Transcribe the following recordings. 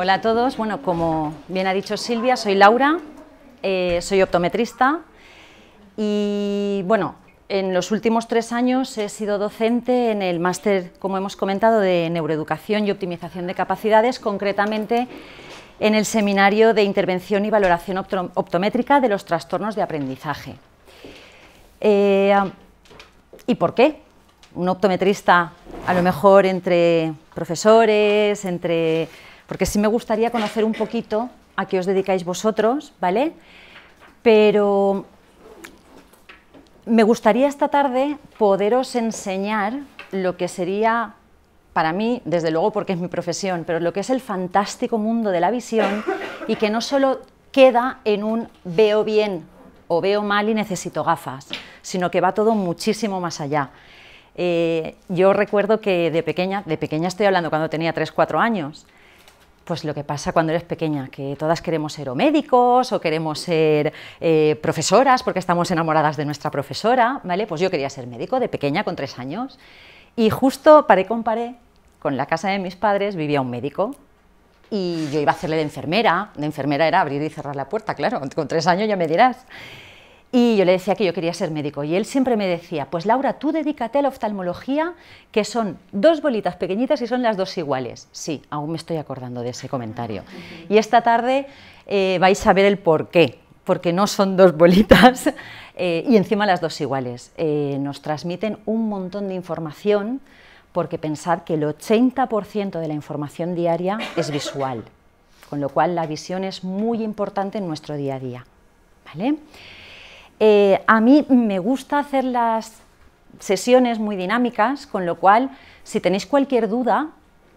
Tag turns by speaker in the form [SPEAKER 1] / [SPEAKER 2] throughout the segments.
[SPEAKER 1] Hola a todos. Bueno, como bien ha dicho Silvia, soy Laura, eh, soy optometrista y bueno, en los últimos tres años he sido docente en el máster, como hemos comentado, de neuroeducación y optimización de capacidades, concretamente en el seminario de intervención y valoración optométrica de los trastornos de aprendizaje. Eh, ¿Y por qué? Un optometrista, a lo mejor entre profesores, entre porque sí me gustaría conocer un poquito a qué os dedicáis vosotros, ¿vale? Pero me gustaría esta tarde poderos enseñar lo que sería, para mí, desde luego porque es mi profesión, pero lo que es el fantástico mundo de la visión y que no solo queda en un veo bien o veo mal y necesito gafas, sino que va todo muchísimo más allá. Eh, yo recuerdo que de pequeña, de pequeña estoy hablando cuando tenía 3-4 años, pues lo que pasa cuando eres pequeña, que todas queremos ser o médicos o queremos ser eh, profesoras porque estamos enamoradas de nuestra profesora, ¿vale? Pues yo quería ser médico de pequeña con tres años y justo paré con paré con la casa de mis padres vivía un médico y yo iba a hacerle de enfermera, de enfermera era abrir y cerrar la puerta, claro, con tres años ya me dirás. Y yo le decía que yo quería ser médico y él siempre me decía, pues Laura, tú dedícate a la oftalmología, que son dos bolitas pequeñitas y son las dos iguales. Sí, aún me estoy acordando de ese comentario. Y esta tarde eh, vais a ver el por qué, porque no son dos bolitas eh, y encima las dos iguales. Eh, nos transmiten un montón de información porque pensad que el 80% de la información diaria es visual, con lo cual la visión es muy importante en nuestro día a día. ¿Vale? Eh, a mí me gusta hacer las sesiones muy dinámicas, con lo cual, si tenéis cualquier duda,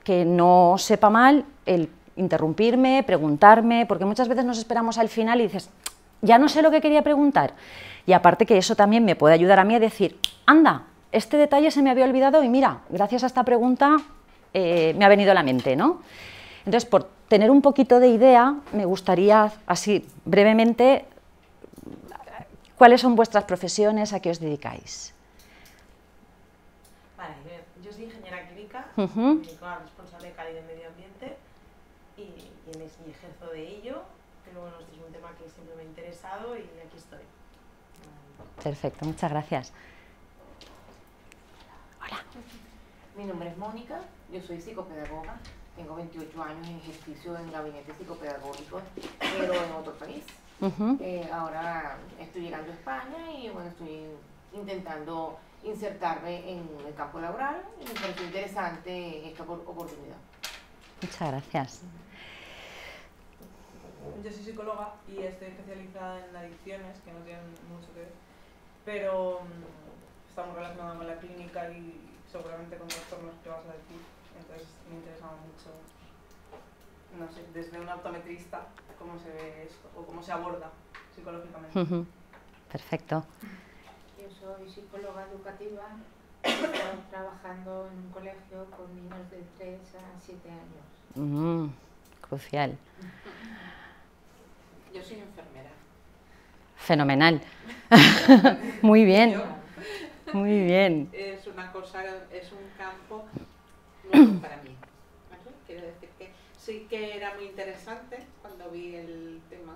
[SPEAKER 1] que no sepa mal el interrumpirme, preguntarme, porque muchas veces nos esperamos al final y dices, ya no sé lo que quería preguntar. Y aparte que eso también me puede ayudar a mí a decir, anda, este detalle se me había olvidado y mira, gracias a esta pregunta eh, me ha venido a la mente, ¿no? Entonces, por tener un poquito de idea, me gustaría así brevemente ¿Cuáles son vuestras profesiones? ¿A qué os dedicáis?
[SPEAKER 2] Vale, yo soy ingeniera química, responsable de calidad y medio ambiente y, y ejerzo de ello, pero bueno, este es un tema que siempre me ha interesado y aquí estoy.
[SPEAKER 1] Perfecto, muchas gracias.
[SPEAKER 2] Hola. Mi nombre es Mónica, yo soy psicopedagoga, tengo 28 años en ejercicio en gabinete psicopedagógico, pero en otro país. Eh, ahora estoy llegando a España y bueno, estoy intentando insertarme en el campo laboral y me parece interesante esta oportunidad.
[SPEAKER 1] Muchas gracias.
[SPEAKER 3] Yo soy psicóloga y estoy especializada en adicciones, que no tienen mucho que ver, pero mm, estamos relacionados con la clínica y seguramente con trastornos que vas a decir, entonces me interesaba mucho no sé, desde un optometrista, cómo se ve esto o cómo se aborda psicológicamente. Perfecto. Yo soy psicóloga educativa, trabajando en un colegio con niños de 3 a 7
[SPEAKER 1] años. crucial.
[SPEAKER 3] Yo soy enfermera.
[SPEAKER 1] Fenomenal. Muy bien. Muy bien.
[SPEAKER 3] Es una cosa, es un campo para mí sí que era muy interesante cuando vi el tema.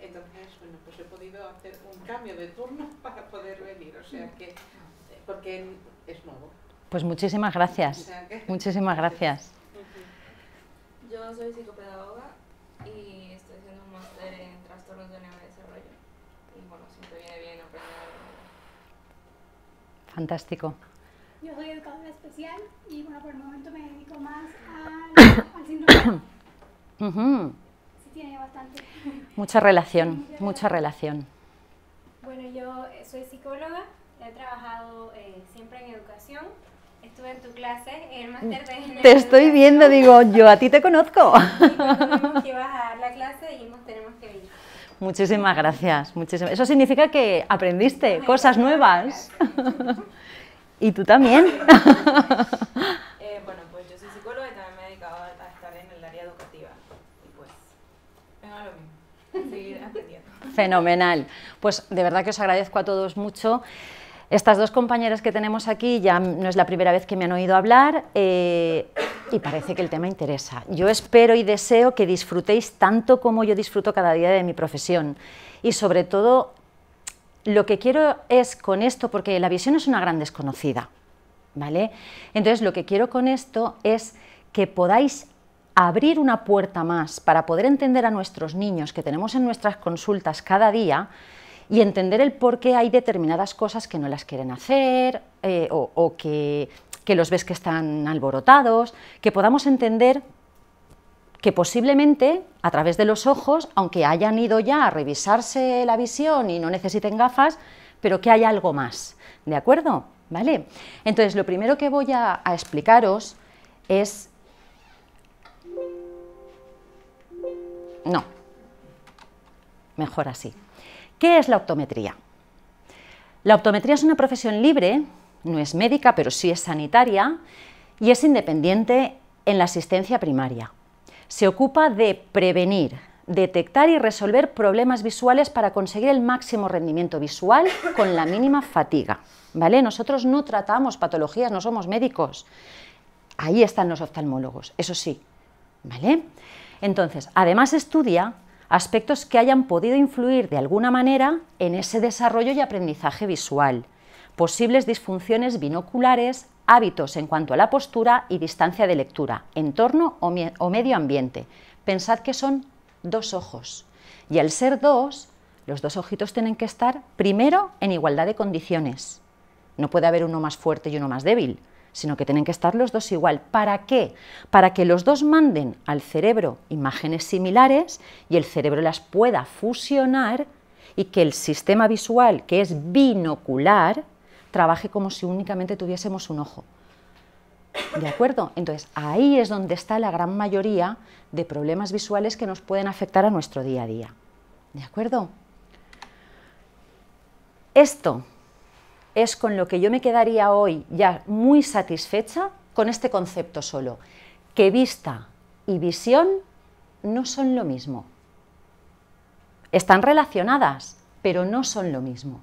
[SPEAKER 3] Entonces, bueno, pues he podido hacer un cambio de turno para poder venir, o sea que, porque
[SPEAKER 1] es nuevo. Pues muchísimas gracias. Muchísimas gracias. Yo soy psicopedagoga
[SPEAKER 2] y estoy haciendo un máster en trastornos de neurodesarrollo. Y bueno, siempre viene bien aprender
[SPEAKER 3] Fantástico. Yo soy educadora especial y bueno, por el momento me dedico más al,
[SPEAKER 1] al síndrome.
[SPEAKER 3] tiene bastante. Mucha relación,
[SPEAKER 1] mucha relación.
[SPEAKER 3] Bueno, yo eh, soy psicóloga, he trabajado eh, siempre en educación. Estuve en tu clase, en el máster de... Te estoy
[SPEAKER 1] viendo, digo, yo a ti te conozco. Y a dar
[SPEAKER 3] la clase, nos tenemos que ir.
[SPEAKER 1] Muchísimas gracias. Muchísimas. Eso significa que aprendiste cosas nuevas. Y tú también.
[SPEAKER 3] Eh, bueno, pues yo soy psicóloga y también me he dedicado a
[SPEAKER 2] estar en el área educativa. Y pues, venga lo mismo, aprendiendo.
[SPEAKER 1] Fenomenal. Pues de verdad que os agradezco a todos mucho. Estas dos compañeras que tenemos aquí ya no es la primera vez que me han oído hablar eh, y parece que el tema interesa. Yo espero y deseo que disfrutéis tanto como yo disfruto cada día de mi profesión y sobre todo lo que quiero es con esto, porque la visión es una gran desconocida, ¿vale? Entonces lo que quiero con esto es que podáis abrir una puerta más para poder entender a nuestros niños que tenemos en nuestras consultas cada día y entender el por qué hay determinadas cosas que no las quieren hacer eh, o, o que, que los ves que están alborotados, que podamos entender que posiblemente a través de los ojos, aunque hayan ido ya a revisarse la visión y no necesiten gafas, pero que haya algo más, ¿de acuerdo? ¿Vale? Entonces, lo primero que voy a explicaros es... No, mejor así. ¿Qué es la optometría? La optometría es una profesión libre, no es médica, pero sí es sanitaria, y es independiente en la asistencia primaria. Se ocupa de prevenir, detectar y resolver problemas visuales para conseguir el máximo rendimiento visual con la mínima fatiga. ¿Vale? Nosotros no tratamos patologías, no somos médicos. Ahí están los oftalmólogos, eso sí. ¿Vale? Entonces, además estudia aspectos que hayan podido influir de alguna manera en ese desarrollo y aprendizaje visual, posibles disfunciones binoculares, hábitos en cuanto a la postura y distancia de lectura, entorno o, medio ambiente. Pensad que son dos ojos y al ser dos, los dos ojitos tienen que estar primero en igualdad de condiciones. No puede haber uno más fuerte y uno más débil, sino que tienen que estar los dos igual. ¿Para qué? Para que los dos manden al cerebro imágenes similares y el cerebro las pueda fusionar y que el sistema visual, que es binocular, trabaje como si únicamente tuviésemos un ojo. ¿De acuerdo? Entonces, ahí es donde está la gran mayoría de problemas visuales que nos pueden afectar a nuestro día a día. ¿De acuerdo? Esto es con lo que yo me quedaría hoy ya muy satisfecha con este concepto solo, que vista y visión no son lo mismo. Están relacionadas, pero no son lo mismo.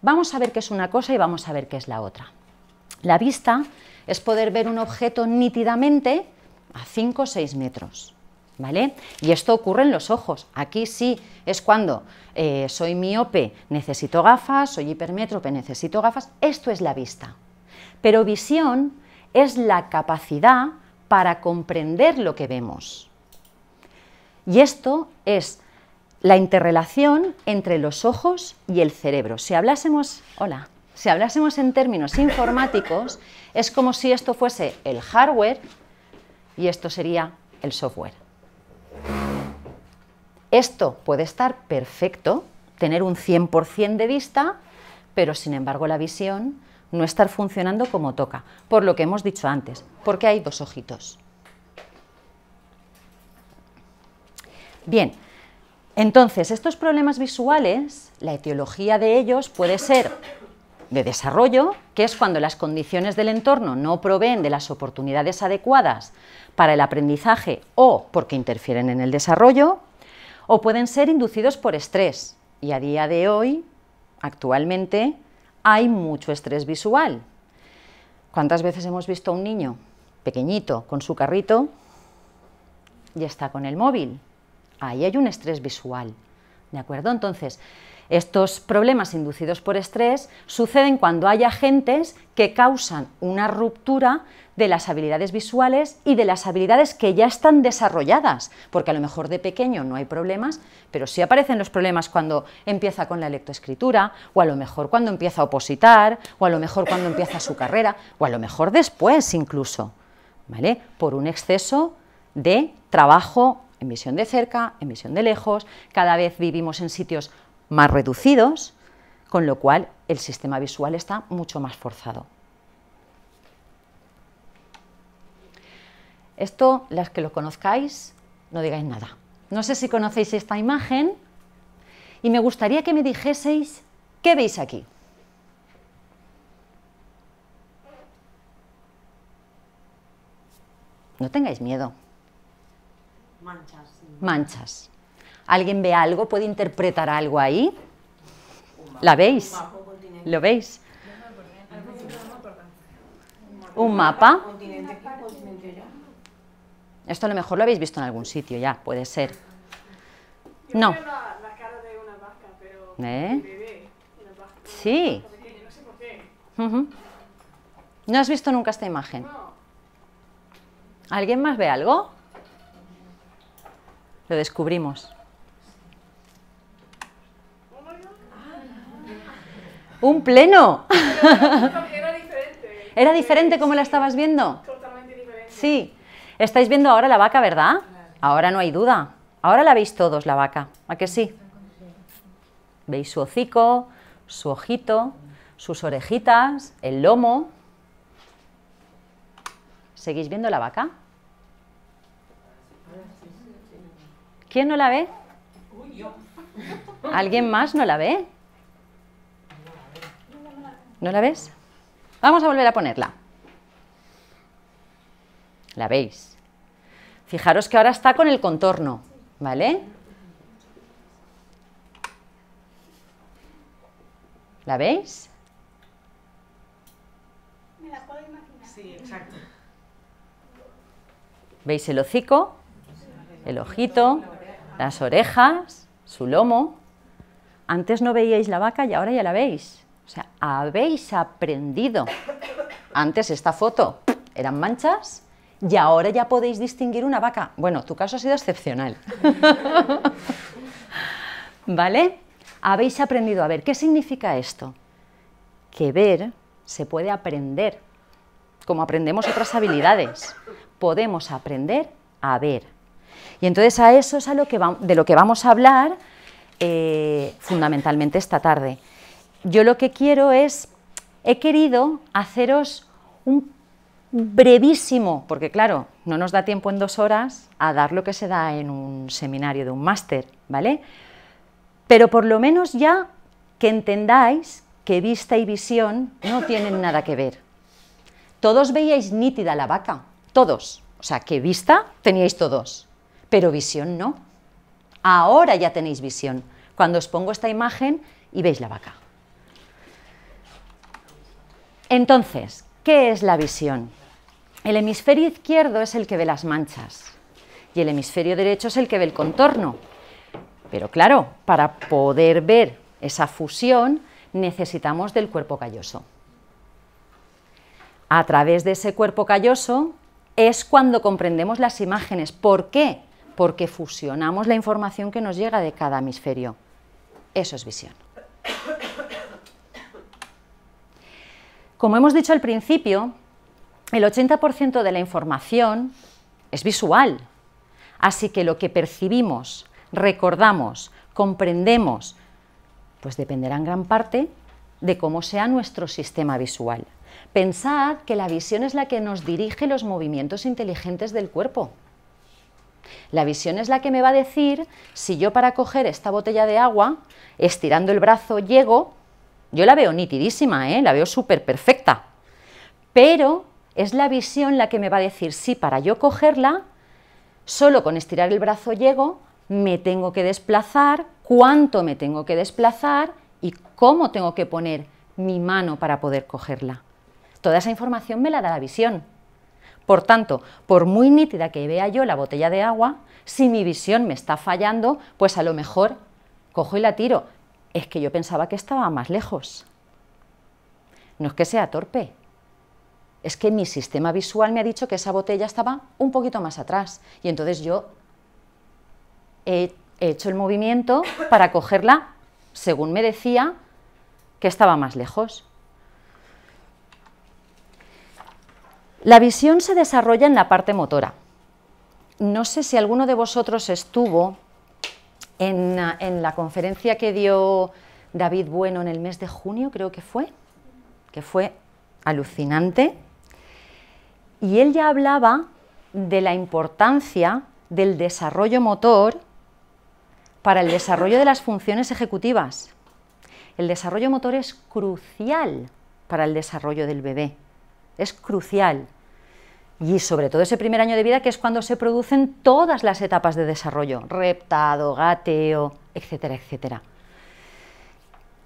[SPEAKER 1] Vamos a ver qué es una cosa y vamos a ver qué es la otra. La vista es poder ver un objeto nítidamente a 5 o 6 metros. ¿Vale? Y esto ocurre en los ojos. Aquí sí es cuando eh, soy miope, necesito gafas, soy hipermétrope, necesito gafas. Esto es la vista. Pero visión es la capacidad para comprender lo que vemos. Y esto es la interrelación entre los ojos y el cerebro. Si hablásemos, hola, si hablásemos en términos informáticos, es como si esto fuese el hardware y esto sería el software. Esto puede estar perfecto, tener un 100% de vista, pero sin embargo la visión no estar funcionando como toca, por lo que hemos dicho antes, porque hay dos ojitos. Bien, entonces, estos problemas visuales, la etiología de ellos puede ser de desarrollo, que es cuando las condiciones del entorno no proveen de las oportunidades adecuadas para el aprendizaje o porque interfieren en el desarrollo, o pueden ser inducidos por estrés. Y a día de hoy, actualmente, hay mucho estrés visual. ¿Cuántas veces hemos visto a un niño pequeñito con su carrito y está con el móvil? Ahí hay un estrés visual. ¿De acuerdo? Entonces, estos problemas inducidos por estrés suceden cuando hay agentes que causan una ruptura de las habilidades visuales y de las habilidades que ya están desarrolladas, porque a lo mejor de pequeño no hay problemas, pero sí aparecen los problemas cuando empieza con la lectoescritura, o a lo mejor cuando empieza a opositar, o a lo mejor cuando empieza su carrera, o a lo mejor después incluso, ¿vale? Por un exceso de trabajo en visión de cerca, en visión de lejos, cada vez vivimos en sitios más reducidos, con lo cual el sistema visual está mucho más forzado. Esto, las que lo conozcáis, no digáis nada. No sé si conocéis esta imagen y me gustaría que me dijeseis qué veis aquí. No tengáis miedo. Manchas. Manchas. ¿Alguien ve algo? ¿Puede interpretar algo ahí? ¿La veis? ¿Lo veis? Un mapa. Esto a lo mejor lo habéis visto en algún sitio ya, puede ser. No. Sí. ¿No has visto nunca esta imagen? ¿Alguien más ve algo? lo descubrimos. ¡Un pleno! Era diferente. como la estabas viendo? Totalmente diferente. Sí. Estáis viendo ahora la vaca, ¿verdad? Ahora no hay duda. Ahora la veis todos, la vaca. ¿A que sí? Veis su hocico, su ojito, sus orejitas, el lomo. ¿Seguís viendo la vaca? ¿Quién no la ve? ¿Alguien más no la ve? ¿No la ves? Vamos a volver a ponerla. ¿La veis? Fijaros que ahora está con el contorno, ¿vale? ¿La veis?
[SPEAKER 3] Me la puedo imaginar. Sí, exacto.
[SPEAKER 1] ¿Veis el hocico? El ojito las orejas, su lomo. Antes no veíais la vaca y ahora ya la veis. O sea, habéis aprendido. Antes esta foto eran manchas y ahora ya podéis distinguir una vaca. Bueno, tu caso ha sido excepcional. ¿Vale? Habéis aprendido a ver. ¿Qué significa esto? Que ver se puede aprender, como aprendemos otras habilidades. Podemos aprender a ver. Y entonces a eso es a lo que de lo que vamos a hablar eh, fundamentalmente esta tarde. Yo lo que quiero es, he querido haceros un brevísimo, porque claro, no nos da tiempo en dos horas a dar lo que se da en un seminario de un máster, ¿vale? Pero por lo menos ya que entendáis que vista y visión no tienen nada que ver. Todos veíais nítida la vaca, todos. O sea, que vista teníais todos, pero visión no. Ahora ya tenéis visión, cuando os pongo esta imagen y veis la vaca. Entonces, ¿qué es la visión? El hemisferio izquierdo es el que ve las manchas y el hemisferio derecho es el que ve el contorno. Pero claro, para poder ver esa fusión necesitamos del cuerpo calloso. A través de ese cuerpo calloso es cuando comprendemos las imágenes. ¿Por qué? porque fusionamos la información que nos llega de cada hemisferio. Eso es visión. Como hemos dicho al principio, el 80% de la información es visual, así que lo que percibimos, recordamos, comprendemos, pues dependerá en gran parte de cómo sea nuestro sistema visual. Pensad que la visión es la que nos dirige los movimientos inteligentes del cuerpo. La visión es la que me va a decir si yo para coger esta botella de agua, estirando el brazo, llego, yo la veo nitidísima, ¿eh? la veo súper perfecta, pero es la visión la que me va a decir si para yo cogerla, solo con estirar el brazo llego, me tengo que desplazar, cuánto me tengo que desplazar y cómo tengo que poner mi mano para poder cogerla. Toda esa información me la da la visión. Por tanto, por muy nítida que vea yo la botella de agua, si mi visión me está fallando, pues a lo mejor cojo y la tiro. Es que yo pensaba que estaba más lejos. No es que sea torpe, es que mi sistema visual me ha dicho que esa botella estaba un poquito más atrás. Y entonces yo he, hecho el movimiento para cogerla, según me decía, que estaba más lejos. La visión se desarrolla en la parte motora. No sé si alguno de vosotros estuvo eh, en, la conferencia que dio David Bueno en el mes de junio, creo que fue, que fue alucinante. Y él ya hablaba de la importancia del desarrollo motor para el desarrollo de las funciones ejecutivas. El desarrollo motor es crucial para el desarrollo del bebé. Es crucial y sobre todo ese primer año de vida que es cuando se producen todas las etapas de desarrollo, reptado, gateo, etcétera, etcétera.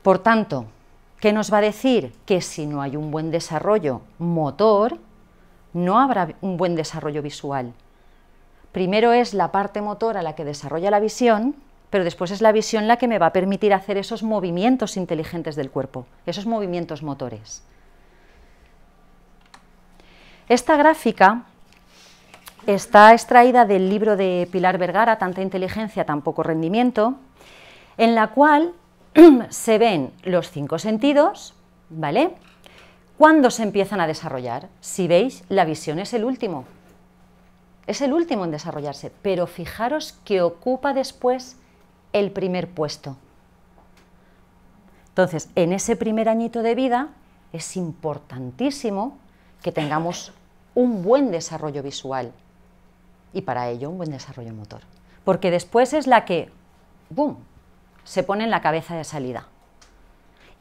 [SPEAKER 1] Por tanto, ¿qué nos va a decir? Que si no hay un buen desarrollo motor, no habrá un buen desarrollo visual. Primero es la parte motora la que desarrolla la visión, pero después es la visión la que me va a permitir hacer esos movimientos inteligentes del cuerpo, esos movimientos motores. Esta gráfica está extraída del libro de Pilar Vergara, Tanta inteligencia, tan poco rendimiento, en la cual se ven los cinco sentidos, ¿vale? ¿Cuándo se empiezan a desarrollar? Si veis, la visión es el último. Es el último en desarrollarse, pero fijaros que ocupa después el primer puesto. Entonces, en ese primer añito de vida es importantísimo que tengamos un buen desarrollo visual y para ello un buen desarrollo motor. Porque después es la que, ¡boom!, se pone en la cabeza de salida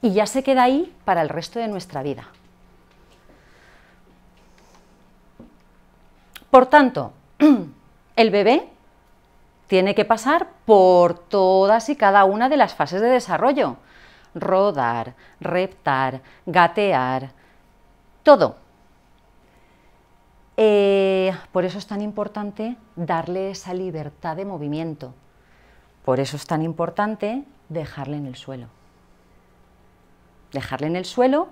[SPEAKER 1] y ya se queda ahí para el resto de nuestra vida. Por tanto, el bebé tiene que pasar por todas y cada una de las fases de desarrollo. Rodar, reptar, gatear, todo. Eh, por eso es tan importante darle esa libertad de movimiento. Por eso es tan importante dejarle en el suelo. Dejarle en el suelo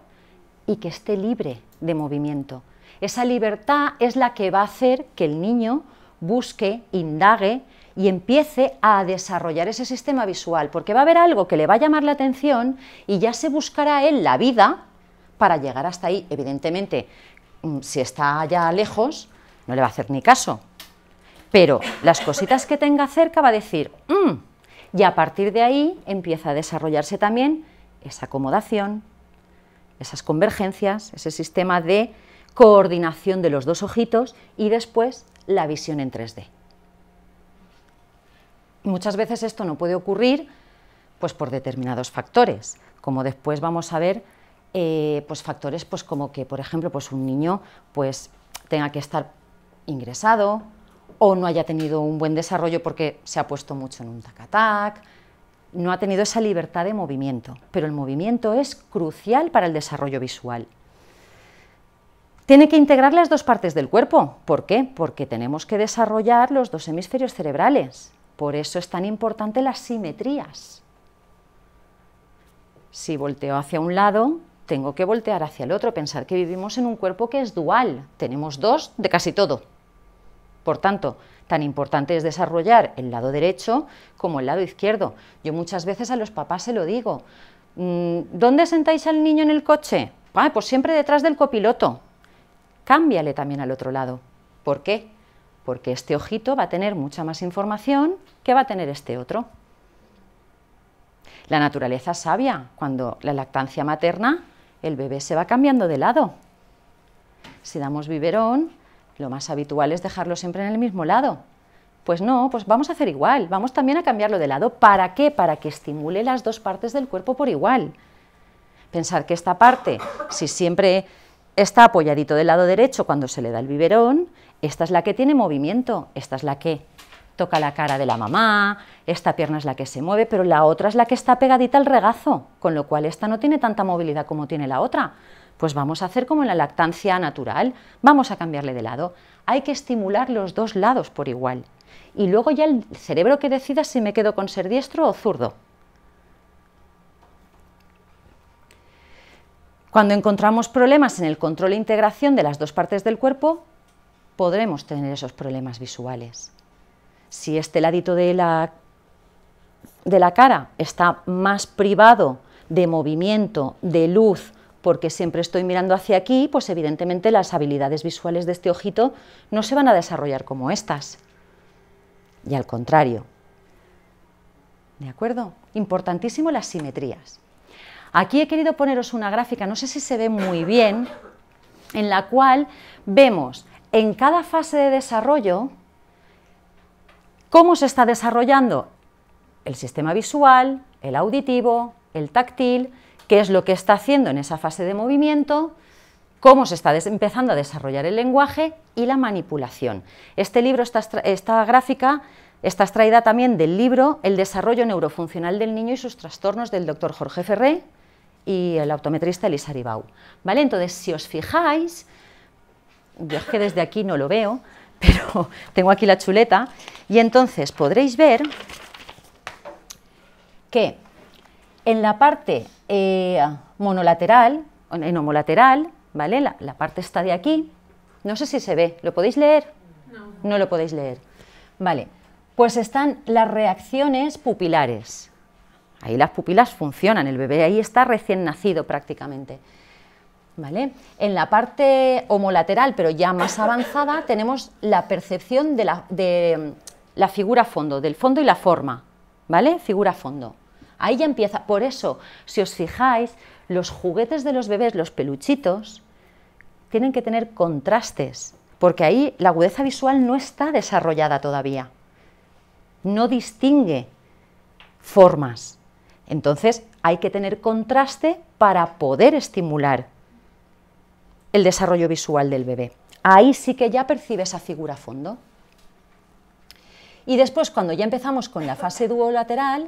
[SPEAKER 1] y que esté libre de movimiento. Esa libertad es la que va a hacer que el niño busque, indague y empiece a desarrollar ese sistema visual, porque va a haber algo que le va a llamar la atención y ya se buscará él la vida para llegar hasta ahí. Evidentemente, Mm, si está allá lejos, no le va a hacer ni caso. Pero las cositas que tenga cerca va a decir, mm", y a partir de ahí empieza a desarrollarse también esa acomodación, esas convergencias, ese sistema de coordinación de los dos ojitos y después la visión en 3D. Muchas veces esto no puede ocurrir pues por determinados factores, como después vamos a ver eh, pues factores pues como que, por ejemplo, pues un niño pues tenga que estar ingresado o no haya tenido un buen desarrollo porque se ha puesto mucho en un tac-tac, no ha tenido esa libertad de movimiento, pero el movimiento es crucial para el desarrollo visual. Tiene que integrar las dos partes del cuerpo. ¿Por qué? Porque tenemos que desarrollar los dos hemisferios cerebrales. Por eso es tan importante las simetrías. Si volteo hacia un lado, tengo que voltear hacia el otro, pensar que vivimos en un cuerpo que es dual, tenemos dos de casi todo. Por tanto, tan importante es desarrollar el lado derecho como el lado izquierdo. Yo muchas veces a los papás se lo digo, mm, ¿dónde sentáis al niño en el coche? Ah, pues siempre detrás del copiloto. Cámbiale también al otro lado. ¿Por qué? Porque este ojito va a tener mucha más información que va a tener este otro. La naturaleza sabia. Cuando la lactancia materna el bebé se va cambiando de lado. Si damos biberón, lo más habitual es dejarlo siempre en el mismo lado. Pues no, pues vamos a hacer igual, vamos también a cambiarlo de lado. ¿Para qué? Para que estimule las dos partes del cuerpo por igual. Pensar que esta parte, si siempre está apoyadito del lado derecho cuando se le da el biberón, esta es la que tiene movimiento, esta es la que toca la cara de la mamá, esta pierna es la que se mueve, pero la otra es la que está pegadita al regazo, con lo cual esta no tiene tanta movilidad como tiene la otra. Pues vamos a hacer como en la lactancia natural, vamos a cambiarle de lado. Hay que estimular los dos lados por igual. Y luego ya el cerebro que decida si me quedo con ser diestro o zurdo. Cuando encontramos problemas en el control e integración de las dos partes del cuerpo, podremos tener esos problemas visuales. Si este ladito de la, cara está más privado de movimiento, de luz, porque siempre estoy mirando hacia aquí, pues evidentemente las habilidades visuales de este ojito no se van a desarrollar como estas. Y al contrario. ¿De acuerdo? Importantísimo las simetrías. Aquí he querido poneros una gráfica, no sé si se ve muy bien, en la cual vemos en cada fase de desarrollo ¿Cómo se está desarrollando? El sistema visual, el auditivo, el táctil, qué es lo que está haciendo en esa fase de movimiento, cómo se está empezando a desarrollar el lenguaje y la manipulación. Este libro, esta, gráfica, está extraída también del libro El desarrollo neurofuncional del niño y sus trastornos del doctor Jorge Ferré y el optometrista Elisa Ribau. ¿Vale? Entonces, si os fijáis, yo es que desde aquí no lo veo, pero tengo aquí la chuleta, y entonces podréis ver que en la parte eh, monolateral, en homolateral, ¿vale? La, parte está de aquí. No sé si se ve. ¿Lo podéis leer? No. No lo podéis leer. Vale. Pues están las reacciones pupilares. Ahí las pupilas funcionan, el bebé ahí está recién nacido prácticamente. ¿Vale? En la parte homolateral, pero ya más avanzada, tenemos la percepción de, la, de la figura fondo, del fondo y la forma, ¿vale? Figura fondo. Ahí ya empieza. Por eso, si os fijáis, los juguetes de los bebés, los peluchitos, tienen que tener contrastes, porque ahí la agudeza visual no está desarrollada todavía. No distingue formas. Entonces, hay que tener contraste para poder estimular el desarrollo visual del bebé. Ahí sí que ya percibe esa figura a fondo. Y después, cuando ya empezamos con la fase duolateral,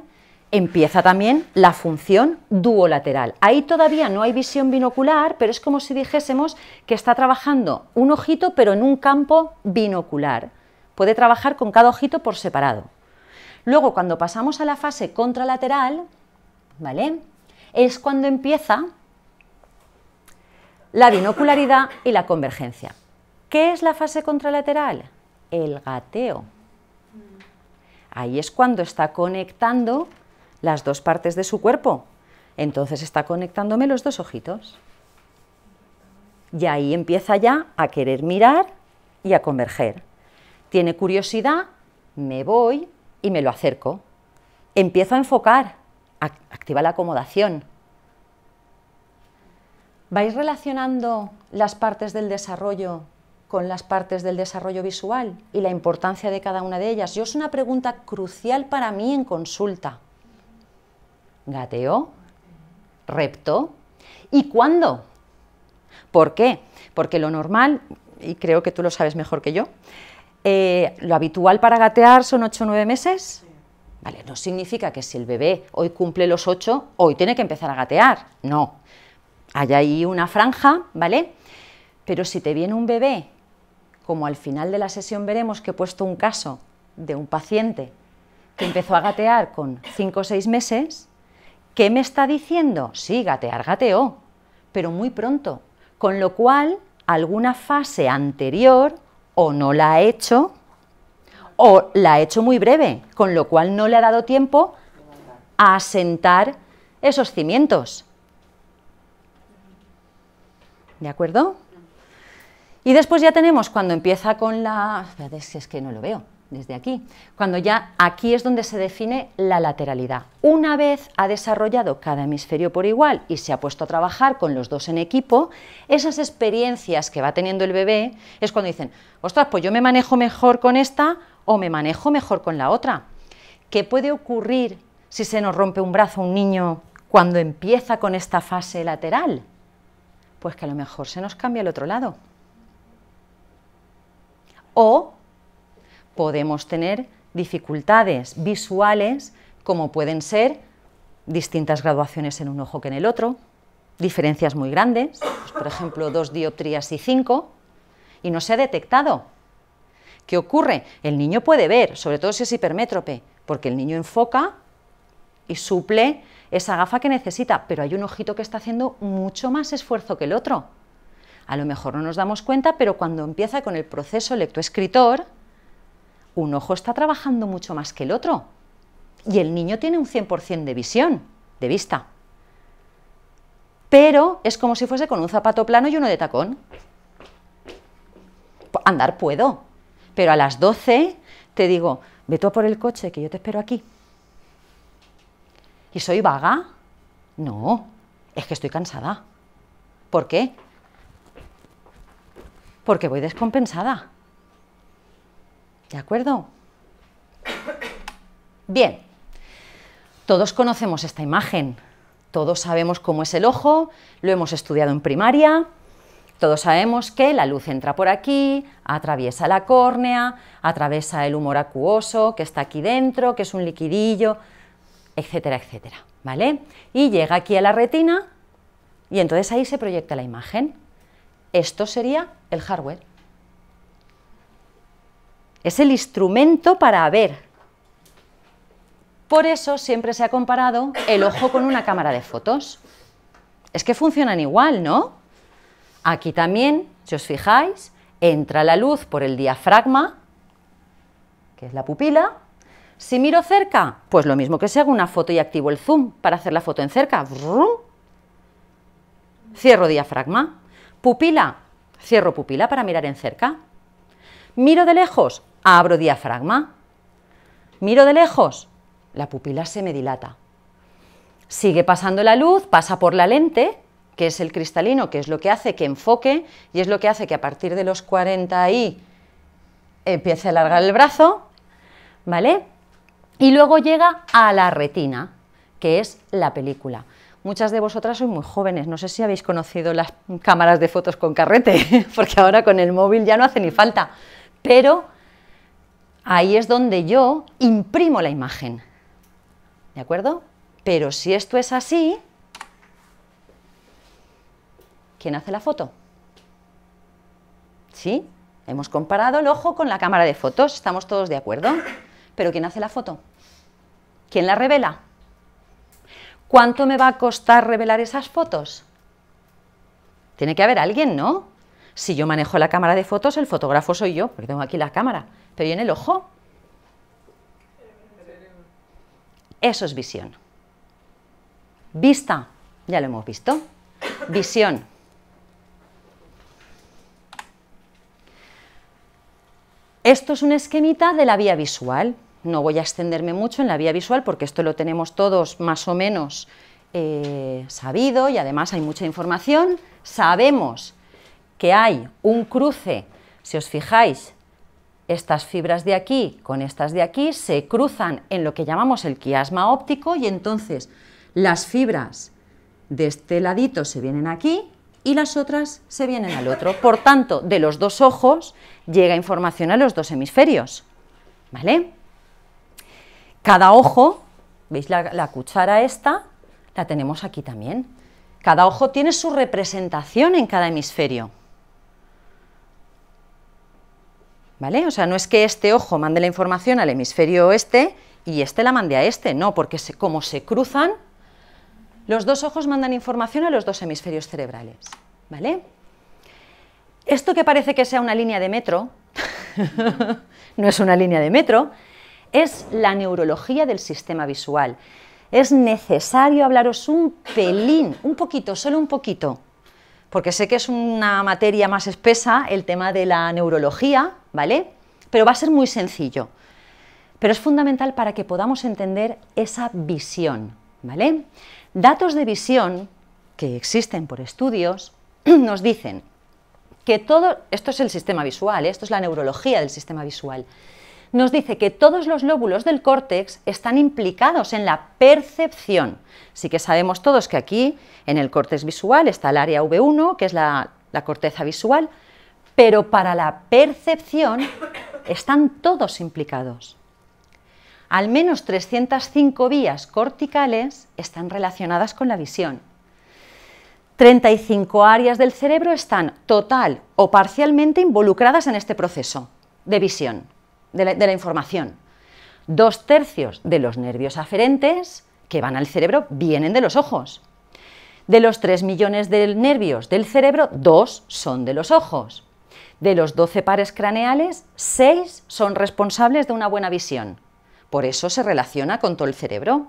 [SPEAKER 1] empieza también la función duolateral. Ahí todavía no hay visión binocular, pero es como si dijésemos que está trabajando un ojito, pero en un campo binocular. Puede trabajar con cada ojito por separado. Luego, cuando pasamos a la fase contralateral, ¿vale? Es cuando empieza la binocularidad y la convergencia. ¿Qué es la fase contralateral? El gateo. Ahí es cuando está conectando las dos partes de su cuerpo. Entonces está conectándome los dos ojitos. Y ahí empieza ya a querer mirar y a converger. Tiene curiosidad, me voy y me lo acerco. Empiezo a enfocar, activa la acomodación. ¿Vais relacionando las partes del desarrollo con las partes del desarrollo visual y la importancia de cada una de ellas? Yo es una pregunta crucial para mí en consulta. ...gateo... ...repto... ¿Y cuándo? ¿Por qué? Porque lo normal, y creo que tú lo sabes mejor que yo, eh, lo habitual para gatear son 8 o 9 meses. Vale, no significa que si el bebé hoy cumple los 8, hoy tiene que empezar a gatear. No. Hay ahí una franja, ¿vale? Pero si te viene un bebé como al final de la sesión veremos que he puesto un caso de un paciente que empezó a gatear con 5 o 6 meses, ¿qué me está diciendo? Sí, gatear, gateó, pero muy pronto, con lo cual alguna fase anterior o no la ha hecho o la ha hecho muy breve, con lo cual no le ha dado tiempo a asentar esos cimientos. ¿De acuerdo? Y después ya tenemos cuando empieza con la... es que no lo veo desde aquí. Cuando ya aquí es donde se define la lateralidad. Una vez ha desarrollado cada hemisferio por igual y se ha puesto a trabajar con los dos en equipo, esas experiencias que va teniendo el bebé es cuando dicen, ostras, pues yo me manejo mejor con esta o me manejo mejor con la otra. ¿Qué puede ocurrir si se nos rompe un brazo un niño cuando empieza con esta fase lateral? Pues que a lo mejor se nos cambia el otro lado o podemos tener dificultades visuales como pueden ser distintas graduaciones en un ojo que en el otro, diferencias muy grandes, pues, por ejemplo dos dioptrías y cinco, y no se ha detectado. ¿Qué ocurre? El niño puede ver, sobre todo si es hipermétrope, porque el niño enfoca y suple esa gafa que necesita, pero hay un ojito que está haciendo mucho más esfuerzo que el otro. A lo mejor no nos damos cuenta, pero cuando empieza con el proceso lectoescritor, un ojo está trabajando mucho más que el otro. Y el niño tiene un 100% de visión, de vista. Pero es como si fuese con un zapato plano y uno de tacón. Andar puedo, pero a las 12 te digo, ve tú por el coche, que yo te espero aquí. ¿Y soy vaga? No, es que estoy cansada. ¿Por qué? porque voy descompensada. ¿De acuerdo? Bien, todos conocemos esta imagen, todos sabemos cómo es el ojo, lo hemos estudiado en primaria, todos sabemos que la luz entra por aquí, atraviesa la córnea, atraviesa el humor acuoso que está aquí dentro, que es un liquidillo, etcétera, etcétera, ¿vale? Y llega aquí a la retina y entonces ahí se proyecta la imagen. Esto sería el hardware. Es el instrumento para ver. Por eso siempre se ha comparado el ojo con una cámara de fotos. Es que funcionan igual, ¿no? Aquí también, si os fijáis, entra la luz por el diafragma, que es la pupila. Si miro cerca, pues lo mismo que si hago una foto y activo el zoom para hacer la foto en cerca. Cierro diafragma. Pupila, Cierro pupila para mirar en cerca. Miro de lejos, abro diafragma. Miro de lejos, la pupila se me dilata. Sigue pasando la luz, pasa por la lente, que es el cristalino, que es lo que hace que enfoque y es lo que hace que a partir de los 40 ahí empiece a alargar el brazo, ¿vale? Y luego llega a la retina, que es la película muchas de vosotras sois muy jóvenes, no sé si habéis conocido las cámaras de fotos con carrete, porque ahora con el móvil ya no hace ni falta, pero ahí es donde yo imprimo la imagen, ¿de acuerdo? Pero si esto es así, ¿quién hace la foto? ¿Sí? Hemos comparado el ojo con la cámara de fotos, estamos todos de acuerdo. Pero ¿quién hace la foto? ¿Quién la revela? ¿Cuánto me va a costar revelar esas fotos? Tiene que haber alguien, ¿no? Si yo manejo la cámara de fotos, el fotógrafo soy yo, porque tengo aquí la cámara, pero en el ojo. Eso es visión. Vista, ya lo hemos visto. Visión. Esto es un esquemita de la vía visual. No voy a extenderme mucho en la vía visual porque esto lo tenemos todos más o menos eh, sabido y además hay mucha información. Sabemos que hay un cruce, si os fijáis, estas fibras de aquí con estas de aquí se cruzan en lo que llamamos el quiasma óptico y entonces las fibras de este ladito se vienen aquí y las otras se vienen al otro. Por tanto, de los dos ojos llega información a los dos hemisferios. ¿Vale? Cada ojo, ¿veis la, cuchara esta? La tenemos aquí también. Cada ojo tiene su representación en cada hemisferio. ¿Vale? O sea, no es que este ojo mande la información al hemisferio oeste y este la mande a este, no, porque como se cruzan, los dos ojos mandan información a los dos hemisferios cerebrales, ¿vale? Esto que parece que sea una línea de metro, no es una línea de metro, es la neurología del sistema visual. Es necesario hablaros un pelín, un poquito, solo un poquito, porque sé que es una materia más espesa el tema de la neurología, ¿vale? Pero va a ser muy sencillo. Pero es fundamental para que podamos entender esa visión, ¿vale? Datos de visión que existen por estudios nos dicen que todo, esto es el sistema visual, ¿eh? esto es la neurología del sistema visual, nos dice que todos los lóbulos del córtex están implicados en la percepción. Sí que sabemos todos que aquí, en el córtex visual, está el área V1, que es la, corteza visual, pero para la percepción están todos implicados. Al menos 305 vías corticales están relacionadas con la visión. 35 áreas del cerebro están total o parcialmente involucradas en este proceso de visión de la, información. Dos tercios de los nervios aferentes que van al cerebro vienen de los ojos. De los tres millones de nervios del cerebro, dos son de los ojos. De los doce pares craneales, seis son responsables de una buena visión. Por eso se relaciona con todo el cerebro.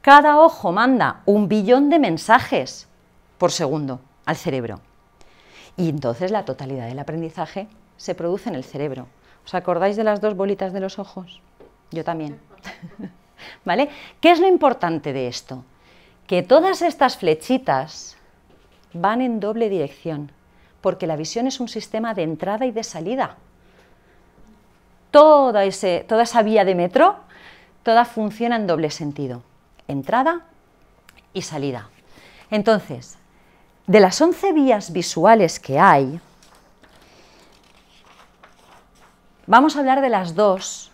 [SPEAKER 1] Cada ojo manda un billón de mensajes por segundo al cerebro. Y entonces la totalidad del aprendizaje se produce en el cerebro. ¿Os acordáis de las dos bolitas de los ojos? Yo también. ¿Vale? ¿Qué es lo importante de esto? Que todas estas flechitas van en doble dirección, porque la visión es un sistema de entrada y de salida. toda esa vía de metro, toda funciona en doble sentido, entrada y salida. Entonces, de las 11 vías visuales que hay, Vamos a hablar de las dos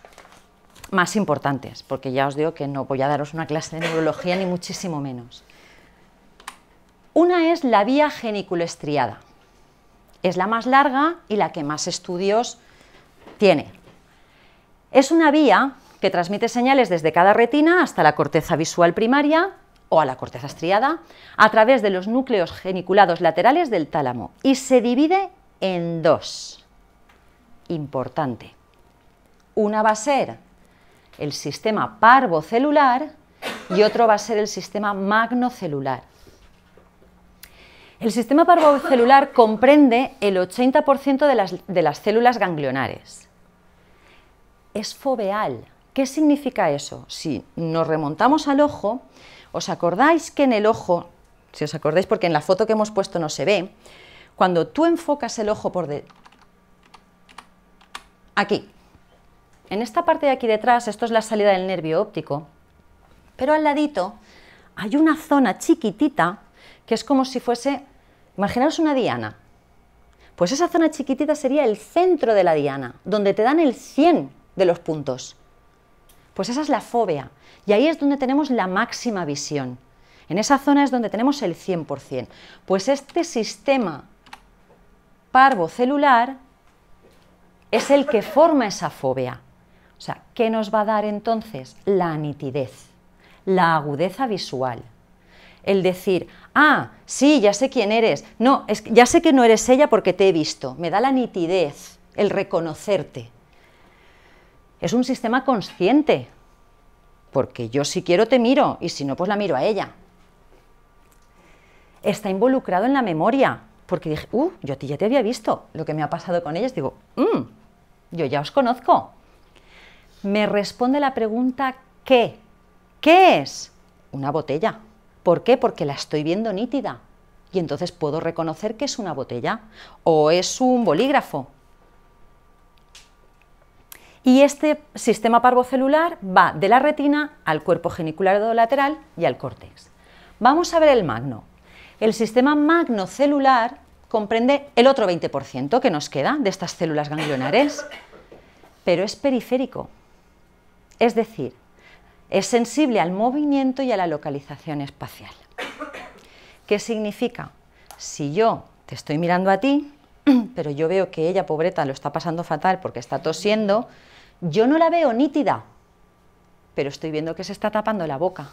[SPEAKER 1] más importantes, porque ya os digo que no voy a daros una clase de neurología ni muchísimo menos. Una es la vía geniculoestriada. Es la más larga y la que más estudios tiene. Es una vía que transmite señales desde cada retina hasta la corteza visual primaria o a la corteza estriada a través de los núcleos geniculados laterales del tálamo y se divide en dos importante. Una va a ser el sistema parvocelular y otro va a ser el sistema magnocelular. El sistema parvocelular comprende el 80% de las, células ganglionares. Es foveal. ¿Qué significa eso? Si nos remontamos al ojo, ¿os acordáis que en el ojo, si os acordáis porque en la foto que hemos puesto no se ve, cuando tú enfocas el ojo por, detrás, aquí. En esta parte de aquí detrás, esto es la salida del nervio óptico, pero al ladito hay una zona chiquitita que es como si fuese, imaginaos una diana, pues esa zona chiquitita sería el centro de la diana, donde te dan el 100 de los puntos. Pues esa es la fobia, y ahí es donde tenemos la máxima visión. En esa zona es donde tenemos el 100%. Pues este sistema parvocelular es el que forma esa fobia. O sea, ¿qué nos va a dar entonces? La nitidez, la agudeza visual. El decir, ah, sí, ya sé quién eres. No, ya sé que no eres ella porque te he visto. Me da la nitidez, el reconocerte. Es un sistema consciente, porque yo si quiero te miro y si no, pues la miro a ella. Está involucrado en la memoria, porque dije, uh, yo a ti ya te había visto, lo que me ha pasado con es digo, mmm, yo ya os conozco. Me responde la pregunta ¿qué? ¿Qué es? Una botella. ¿Por qué? Porque la estoy viendo nítida. Y entonces puedo reconocer que es una botella o es un bolígrafo. Y este sistema parvocelular va de la retina al cuerpo geniculado lateral y al córtex. Vamos a ver el magno. El sistema magnocelular comprende el otro 20% que nos queda de estas células ganglionares, pero es periférico. Es decir, es sensible al movimiento y a la localización espacial. ¿Qué significa? Si yo te estoy mirando a ti, pero yo veo que ella, pobreta, lo está pasando fatal porque está tosiendo, yo no la veo nítida, pero estoy viendo que se está tapando la boca.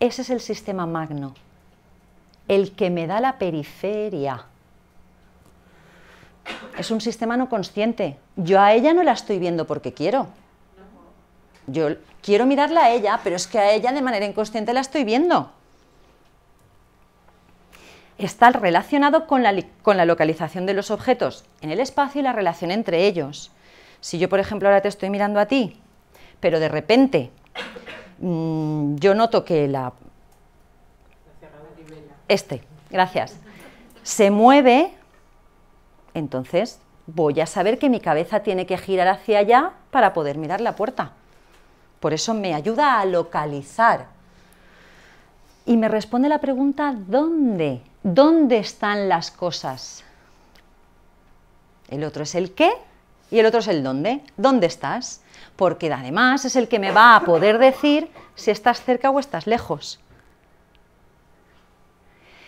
[SPEAKER 1] Ese es el sistema magno, el que me da la periferia. Es un sistema no consciente. Yo a ella no la estoy viendo porque quiero. Yo quiero mirarla a ella, pero es que a ella de manera inconsciente la estoy viendo. Está relacionado con la, localización de los objetos en el espacio y la relación entre ellos. Si yo, por ejemplo, ahora te estoy mirando a ti, pero de repente mm, yo noto que la... Este, gracias. Se mueve entonces voy a saber que mi cabeza tiene que girar hacia allá para poder mirar la puerta. Por eso me ayuda a localizar. Y me responde la pregunta, ¿dónde? ¿Dónde están las cosas? El otro es el qué y el otro es el dónde. ¿Dónde estás? Porque además es el que me va a poder decir si estás cerca o estás lejos.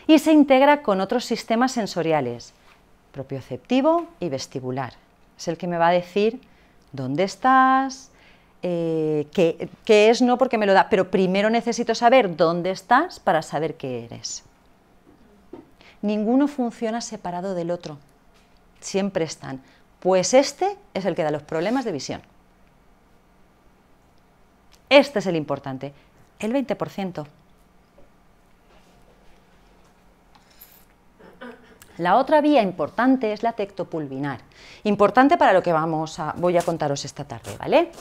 [SPEAKER 1] Y se integra con otros sistemas sensoriales propioceptivo y vestibular. Es el que me va a decir dónde estás, eh, qué, qué, es, no porque me lo da, pero primero necesito saber dónde estás para saber qué eres. Ninguno funciona separado del otro, siempre están. Pues este es el que da los problemas de visión. Este es el importante, el 20%. La otra vía importante es la tectopulvinar, importante para lo que vamos a, voy a contaros esta tarde, ¿vale?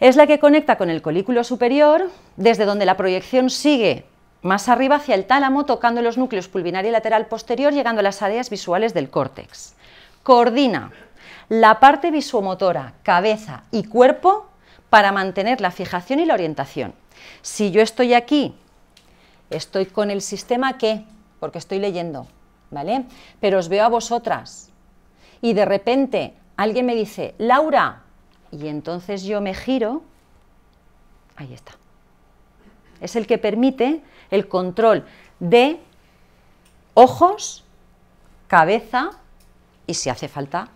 [SPEAKER 1] Es la que conecta con el colículo superior, desde donde la proyección sigue más arriba hacia el tálamo, tocando los núcleos pulvinar y lateral posterior, llegando a las áreas visuales del córtex. Coordina la parte visuomotora, cabeza y cuerpo para mantener la fijación y la orientación. Si yo estoy aquí, estoy con el sistema que, porque estoy leyendo, ¿vale? Pero os veo a vosotras y de repente alguien me dice, Laura, y entonces yo me giro, ahí está. Es el que permite el control de ojos, cabeza y si hace falta,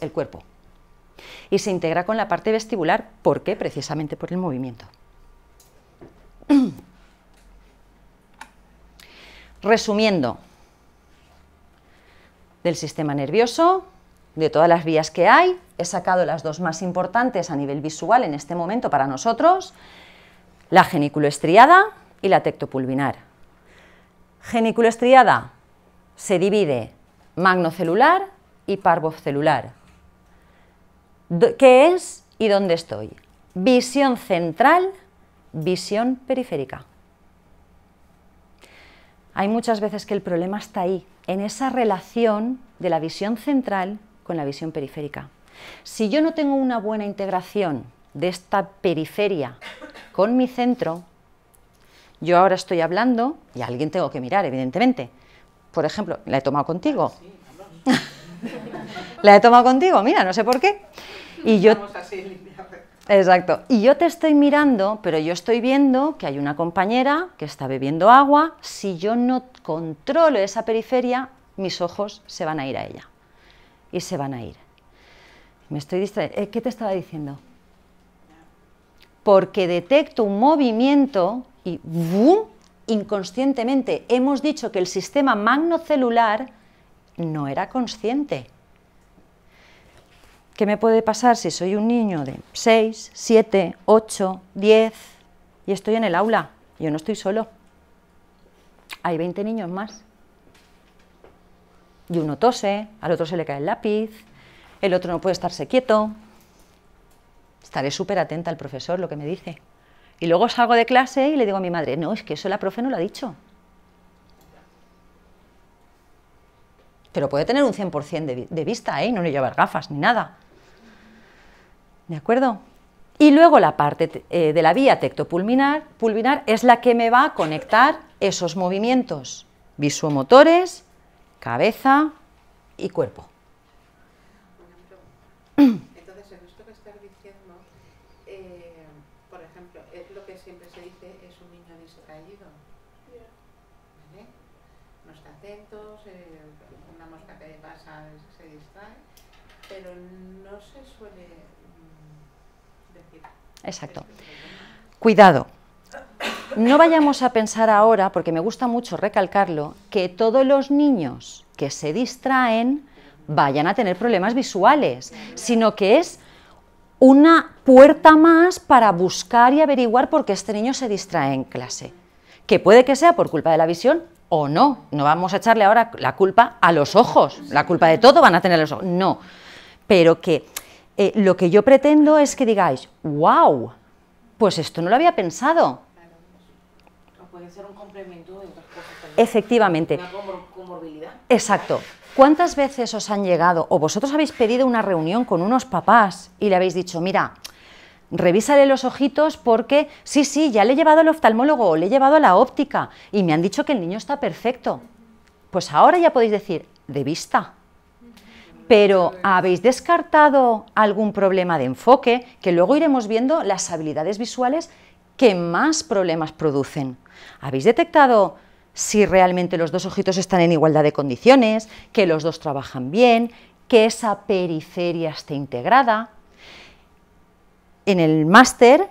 [SPEAKER 1] el cuerpo. Y se integra con la parte vestibular, ¿por qué? Precisamente por el movimiento. Resumiendo, del sistema nervioso, de todas las vías que hay. He sacado las dos más importantes a nivel visual en este momento para nosotros, la geniculoestriada y la tectopulvinar. Geniculoestriada se divide magnocelular y parvocelular. ¿Qué es y dónde estoy? Visión central, visión periférica. Hay muchas veces que el problema está ahí, en esa relación de la visión central con la visión periférica. Si yo no tengo una buena integración de esta periferia con mi centro, yo ahora estoy hablando y alguien tengo que mirar, evidentemente. Por ejemplo, la he tomado contigo. la he tomado contigo, mira, no sé por qué. Y yo, Exacto. Y yo te estoy mirando, pero yo estoy viendo que hay una compañera que está bebiendo agua. Si yo no controlo esa periferia, mis ojos se van a ir a ella. Y se van a ir. Me estoy distrayendo. Eh, ¿Qué te estaba diciendo? Porque detecto un movimiento y inconscientemente hemos dicho que el sistema magnocelular no era consciente ¿Qué me puede pasar si soy un niño de 6, 7, 8, 10 y estoy en el aula? Yo no estoy solo. Hay 20 niños más. Y uno tose, al otro se le cae el lápiz, el otro no puede estarse quieto. Estaré súper atenta al profesor, lo que me dice. Y luego salgo de clase y le digo a mi madre, no, es que eso la profe no lo ha dicho. Pero puede tener un 100% de, vista, ¿eh? no le llevar gafas ni nada. ¿De acuerdo? Y luego la parte eh, de la vía tectopulminar pulminar es la que me va a conectar esos movimientos visuomotores, cabeza y cuerpo. Exacto. Cuidado. No vayamos a pensar ahora, porque me gusta mucho recalcarlo, que todos los niños que se distraen vayan a tener problemas visuales, sino que es una puerta más para buscar y averiguar por qué este niño se distrae en clase. Que puede que sea por culpa de la visión o no. No vamos a echarle ahora la culpa a los ojos. La culpa de todo van a tener los ojos. No. Pero que eh, lo que yo pretendo es que digáis, wow, pues esto no lo había pensado.
[SPEAKER 2] Pues, puede ser un complemento de otras
[SPEAKER 1] cosas Efectivamente.
[SPEAKER 2] Una comorbilidad.
[SPEAKER 1] Exacto. ¿Cuántas veces os han llegado o vosotros habéis pedido una reunión con unos papás y le habéis dicho, mira, revísale los ojitos porque sí, sí, ya le he llevado al oftalmólogo o le he llevado a la óptica y me han dicho que el niño está perfecto? Pues ahora ya podéis decir, de vista. Pero ¿habéis descartado algún problema de enfoque? Que luego iremos viendo las habilidades visuales que más problemas producen. ¿Habéis detectado si realmente los dos ojitos están en igualdad de condiciones, que los dos trabajan bien, que esa periferia esté integrada? En el máster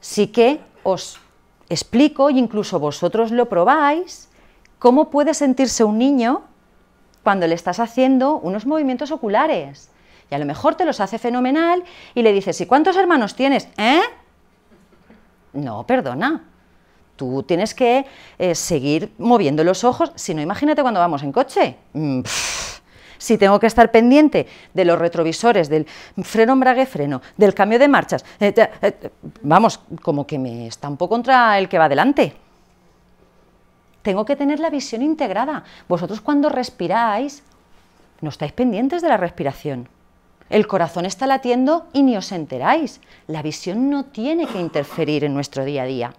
[SPEAKER 1] sí que os explico, e incluso vosotros lo probáis, cómo puede sentirse un niño cuando le estás haciendo unos movimientos oculares. Y a lo mejor te los hace fenomenal y le dices, ¿y cuántos hermanos tienes? ¿Eh? No, perdona. Tú tienes que eh, seguir moviendo los ojos, si no, imagínate cuando vamos en coche. Mm, si tengo que estar pendiente de los retrovisores, del freno, embrague, freno, del cambio de marchas, eh, eh, vamos, como que me estampo contra el que va adelante tengo que tener la visión integrada. Vosotros cuando respiráis, no estáis pendientes de la respiración. El corazón está latiendo y ni os enteráis. La visión no tiene que interferir en nuestro día a día.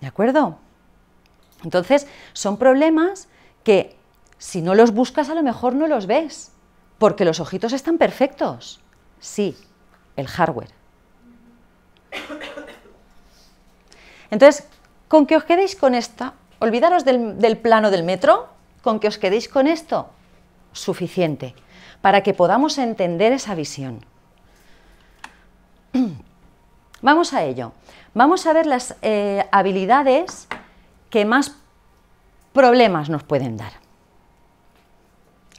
[SPEAKER 1] ¿De acuerdo? Entonces, son problemas que si no los buscas a lo mejor no los ves, porque los ojitos están perfectos. Sí, el hardware. Entonces, con que os quedéis con esta, olvidaros del, plano del metro, con que os quedéis con esto, suficiente, para que podamos entender esa visión. Vamos a ello. Vamos a ver las eh, habilidades que más problemas nos pueden dar.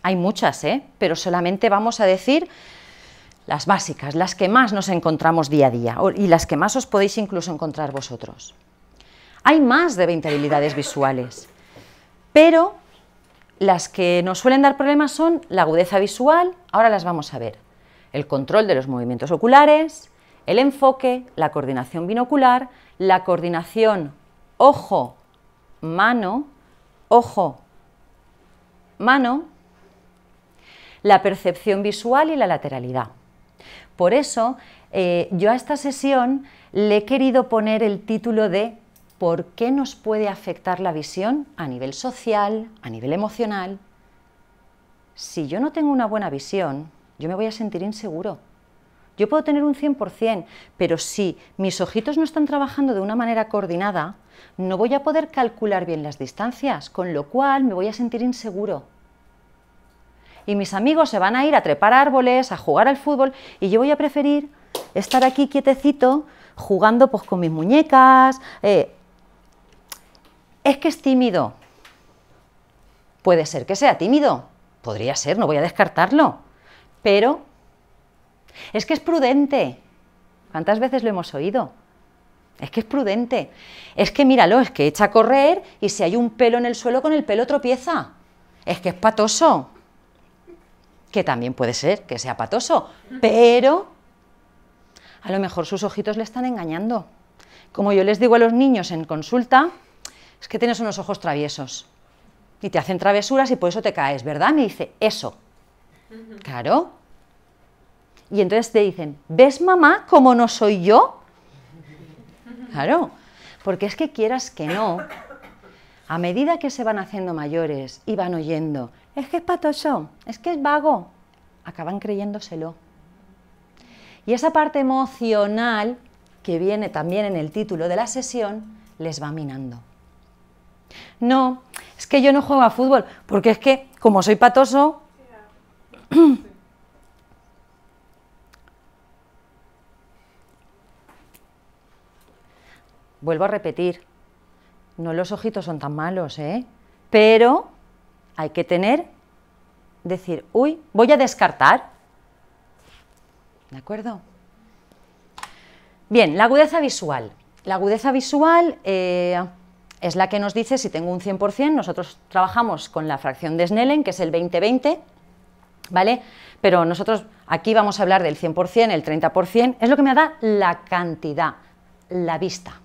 [SPEAKER 1] Hay muchas, ¿eh? pero solamente vamos a decir las básicas, las que más nos encontramos día a día y las que más os podéis incluso encontrar vosotros. Hay más de 20 habilidades visuales, pero las que nos suelen dar problemas son la agudeza visual, ahora las vamos a ver, el control de los movimientos oculares, el enfoque, la coordinación binocular, la coordinación ojo-mano, ojo-mano, la percepción visual y la lateralidad. Por eso, eh, yo a esta sesión le he querido poner el título de por qué nos puede afectar la visión a nivel social, a nivel emocional. Si yo no tengo una buena visión, yo me voy a sentir inseguro. Yo puedo tener un 100%, pero si mis ojitos no están trabajando de una manera coordinada, no voy a poder calcular bien las distancias, con lo cual me voy a sentir inseguro. Y mis amigos se van a ir a trepar árboles, a jugar al fútbol, y yo voy a preferir estar aquí quietecito, jugando pues, con mis muñecas, eh, es que es tímido. Puede ser que sea tímido, podría ser, no voy a descartarlo, pero es que es prudente. ¿Cuántas veces lo hemos oído? Es que es prudente. Es que míralo, es que echa a correr y si hay un pelo en el suelo con el pelo tropieza. Es que es patoso. Que también puede ser que sea patoso, pero a lo mejor sus ojitos le están engañando. Como yo les digo a los niños en consulta, es que tienes unos ojos traviesos y te hacen travesuras y por eso te caes, ¿verdad? Me dice, eso. Claro. Y entonces te dicen, ¿ves mamá cómo no soy yo? Claro, porque es que quieras que no, a medida que se van haciendo mayores y van oyendo, es que es patoso, es que es vago, acaban creyéndoselo. Y esa parte emocional que viene también en el título de la sesión les va minando. No, es que yo no juego a fútbol, porque es que como soy patoso... Vuelvo a repetir, no los ojitos son tan malos, ¿eh? Pero hay que tener, decir, uy, voy a descartar. ¿De acuerdo? Bien, la agudeza visual. La agudeza visual... Eh, es la que nos dice si tengo un 100%, nosotros trabajamos con la fracción de Snellen, que es el 20-20, ¿vale? Pero nosotros aquí vamos a hablar del 100%, el 30%, es lo que me da la cantidad, la vista.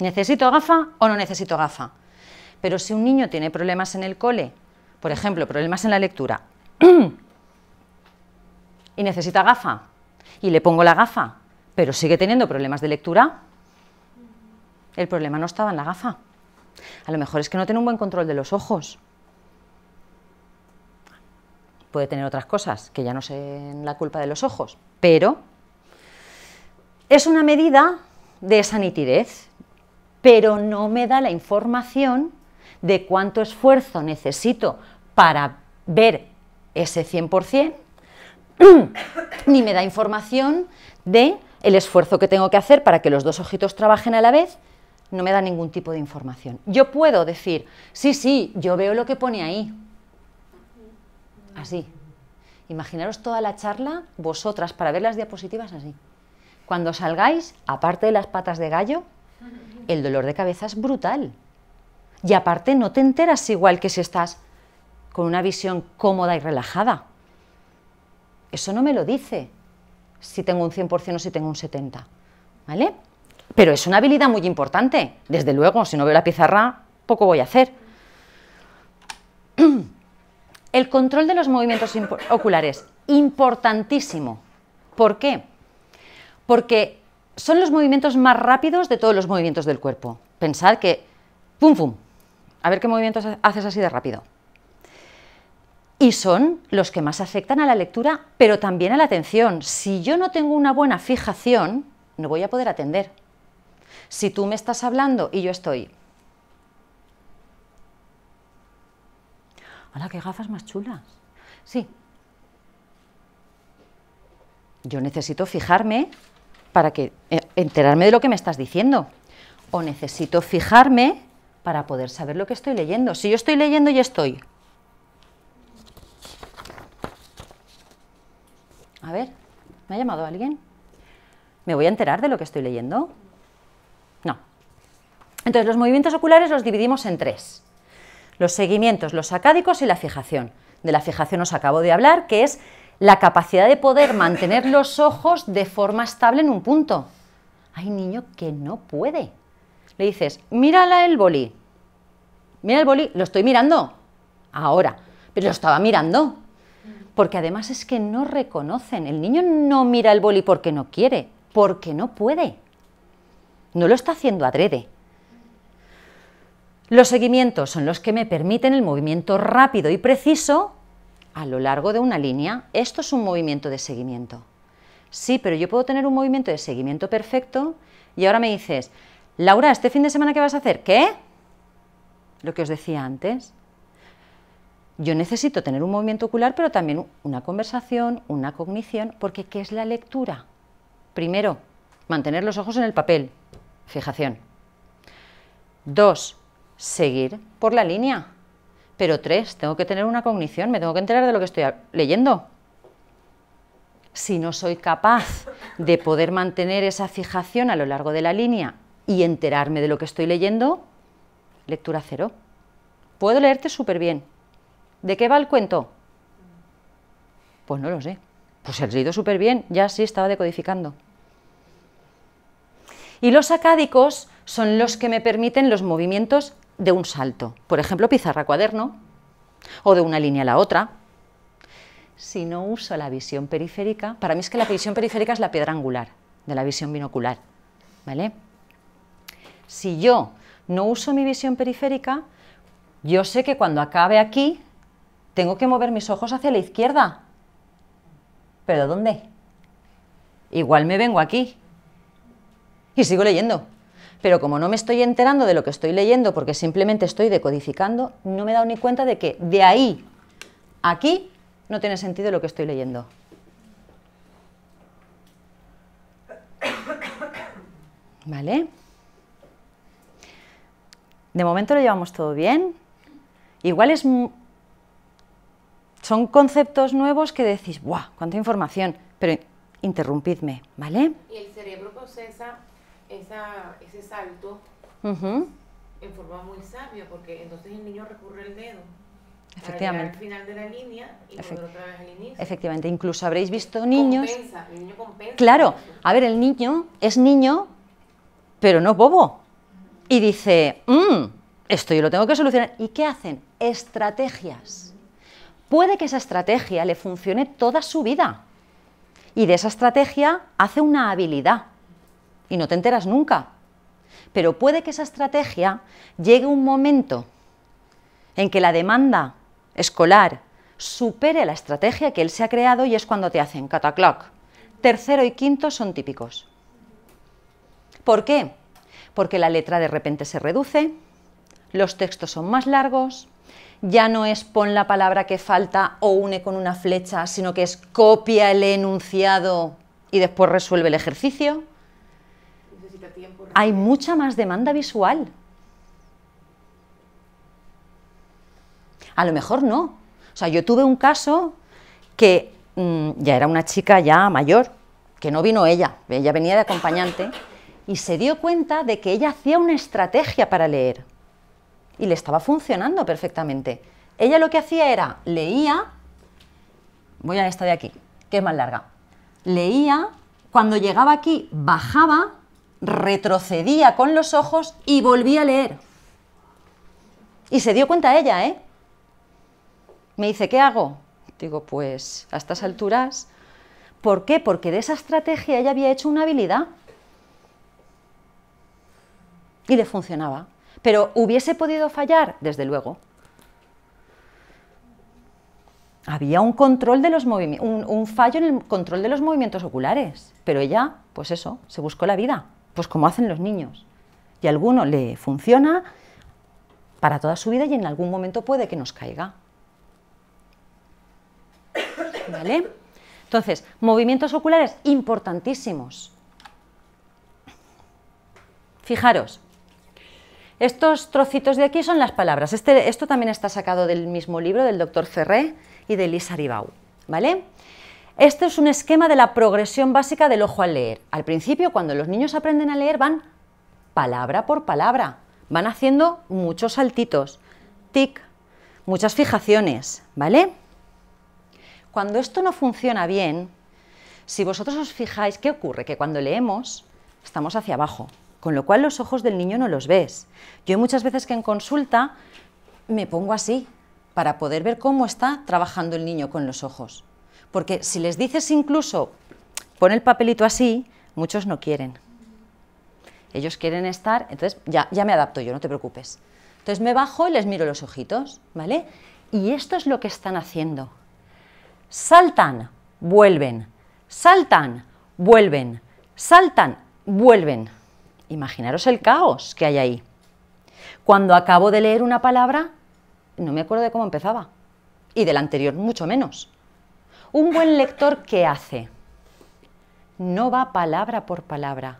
[SPEAKER 1] ¿Necesito gafa o no necesito gafa? Pero si un niño tiene problemas en el cole, por ejemplo, problemas en la lectura, y necesita gafa, y le pongo la gafa, pero sigue teniendo problemas de lectura, el problema no estaba en la gafa. A lo mejor es que no tiene un buen control de los ojos. Puede tener otras cosas que ya no sean la culpa de los ojos, pero es una medida de esa nitidez, pero no me da la información de cuánto esfuerzo necesito para ver ese 100%, ni me da información de el esfuerzo que tengo que hacer para que los dos ojitos trabajen a la vez no me da ningún tipo de información. Yo puedo decir, sí, sí, yo veo lo que pone ahí. Así. Imaginaros toda la charla, vosotras, para ver las diapositivas así. Cuando salgáis, aparte de las patas de gallo, el dolor de cabeza es brutal. Y aparte no te enteras igual que si estás con una visión cómoda y relajada. Eso no me lo dice si tengo un 100% o si tengo un 70%. ¿Vale? Pero es una habilidad muy importante. Desde luego, si no veo la pizarra, poco voy a hacer. El control de los movimientos oculares, importantísimo. ¿Por qué? Porque son los movimientos más rápidos de todos los movimientos del cuerpo. Pensad que, pum, pum, a ver qué movimientos haces así de rápido. Y son los que más afectan a la lectura, pero también a la atención. Si yo no tengo una buena fijación, no voy a poder atender. Si tú me estás hablando y yo estoy... ¡Hala, qué gafas más chulas! Sí. Yo necesito fijarme para que eh, enterarme de lo que me estás diciendo. O necesito fijarme para poder saber lo que estoy leyendo. Si yo estoy leyendo y estoy. A ver, ¿me ha llamado alguien? ¿Me voy a enterar de lo que estoy leyendo? No. Entonces, los movimientos oculares los dividimos en tres. Los seguimientos, los sacádicos y la fijación. De la fijación os acabo de hablar, que es la capacidad de poder mantener los ojos de forma estable en un punto. Hay niño que no puede. Le dices, mírala el boli, Mira el boli, lo estoy mirando ahora, pero lo estaba mirando. Porque además es que no reconocen. El niño no mira el boli porque no quiere, porque no puede. No lo está haciendo adrede. Los seguimientos son los que me permiten el movimiento rápido y preciso a lo largo de una línea. Esto es un movimiento de seguimiento. Sí, pero yo puedo tener un movimiento de seguimiento perfecto y ahora me dices, Laura, ¿este fin de semana qué vas a hacer? ¿Qué? Lo que os decía antes. Yo necesito tener un movimiento ocular, pero también una conversación, una cognición, porque ¿qué es la lectura? Primero, mantener los ojos en el papel, Fijación. Dos, Seguir por la línea. Pero tres, Tengo que tener una cognición, me tengo que enterar de lo que estoy leyendo. Si no soy capaz de poder mantener esa fijación a lo largo de la línea y enterarme de lo que estoy leyendo, lectura cero. Puedo leerte súper bien. ¿De qué va el cuento? Pues no lo sé. Pues he leído súper bien, ya sí estaba decodificando. Y los acádicos son los que me permiten los movimientos de un salto, por ejemplo, pizarra cuaderno o de una línea a la otra. Si no uso la visión periférica, para mí es que la visión periférica es la piedra angular de la visión binocular, ¿vale? Si yo no uso mi visión periférica, yo sé que cuando acabe aquí tengo que mover mis ojos hacia la izquierda. ¿Pero dónde? Igual me vengo aquí, y sigo leyendo. Pero como no me estoy enterando de lo que estoy leyendo porque simplemente estoy decodificando, no me he dado ni cuenta de que de ahí a aquí no tiene sentido lo que estoy leyendo. ¿Vale? De momento lo llevamos todo bien. Igual es, son conceptos nuevos que decís, ¡buah! ¡Cuánta información! Pero interrumpidme, ¿vale?
[SPEAKER 2] ¿Y el cerebro procesa ese salto
[SPEAKER 1] en
[SPEAKER 2] forma muy sabia, porque entonces el niño recurre el dedo.
[SPEAKER 1] Efectivamente. Al
[SPEAKER 2] final de la línea y otra vez
[SPEAKER 1] al inicio. Efectivamente, incluso habréis visto niños.
[SPEAKER 2] el niño compensa.
[SPEAKER 1] Claro, a ver, el niño es niño, pero no bobo. Y dice, mm, esto yo lo tengo que solucionar. ¿Y qué hacen? Estrategias. Puede que esa estrategia le funcione toda su vida. Y de esa estrategia hace una habilidad y no te enteras nunca. Pero puede que esa estrategia llegue un momento en que la demanda escolar supere la estrategia que él se ha creado y es cuando te hacen cataclock. Tercero y quinto son típicos. ¿Por qué? Porque la letra de repente se reduce, los textos son más largos, ya no es pon la palabra que falta o une con una flecha, sino que es copia el enunciado y después resuelve el ejercicio. Hay mucha más demanda visual. A lo mejor no. O sea, yo tuve un caso que mm, ya era una chica ya mayor, que no vino ella, ella venía de acompañante, y se dio cuenta de que ella hacía una estrategia para leer. Y le estaba funcionando perfectamente. Ella lo que hacía era, leía, voy a esta de aquí, que es más larga, leía, cuando llegaba aquí bajaba retrocedía con los ojos y volvía a leer. Y se dio cuenta ella, ¿eh? Me dice, ¿qué hago? Digo, pues a estas alturas. ¿Por qué? Porque de esa estrategia ella había hecho una habilidad. Y le funcionaba. Pero hubiese podido fallar, desde luego. Había un control de los movimientos, un fallo en el control de los movimientos oculares. Pero ella, pues eso, se buscó la vida pues como hacen los niños. Y a alguno le funciona para toda su vida y en algún momento puede que nos caiga. ¿Vale? Entonces, movimientos oculares importantísimos. Fijaros, estos trocitos de aquí son las palabras. Este, esto también está sacado del mismo libro del doctor Ferré y de Lisa Ribau, ¿Vale? Este es un esquema de la progresión básica del ojo al leer. Al principio, cuando los niños aprenden a leer, van palabra por palabra, van haciendo muchos saltitos, tic, muchas fijaciones, ¿vale? Cuando esto no funciona bien, si vosotros os fijáis, ¿qué ocurre? Que cuando leemos estamos hacia abajo, con lo cual los ojos del niño no los ves. Yo muchas veces que en consulta me pongo así para poder ver cómo está trabajando el niño con los ojos. Porque si les dices incluso, pon el papelito así, muchos no quieren. Ellos quieren estar, entonces ya, ya me adapto yo, no te preocupes. Entonces me bajo y les miro los ojitos, ¿vale? Y esto es lo que están haciendo. Saltan, vuelven, saltan, vuelven, saltan, vuelven. Imaginaros el caos que hay ahí. Cuando acabo de leer una palabra, no me acuerdo de cómo empezaba. Y del anterior mucho menos. Un buen lector, ¿qué hace? No va palabra por palabra.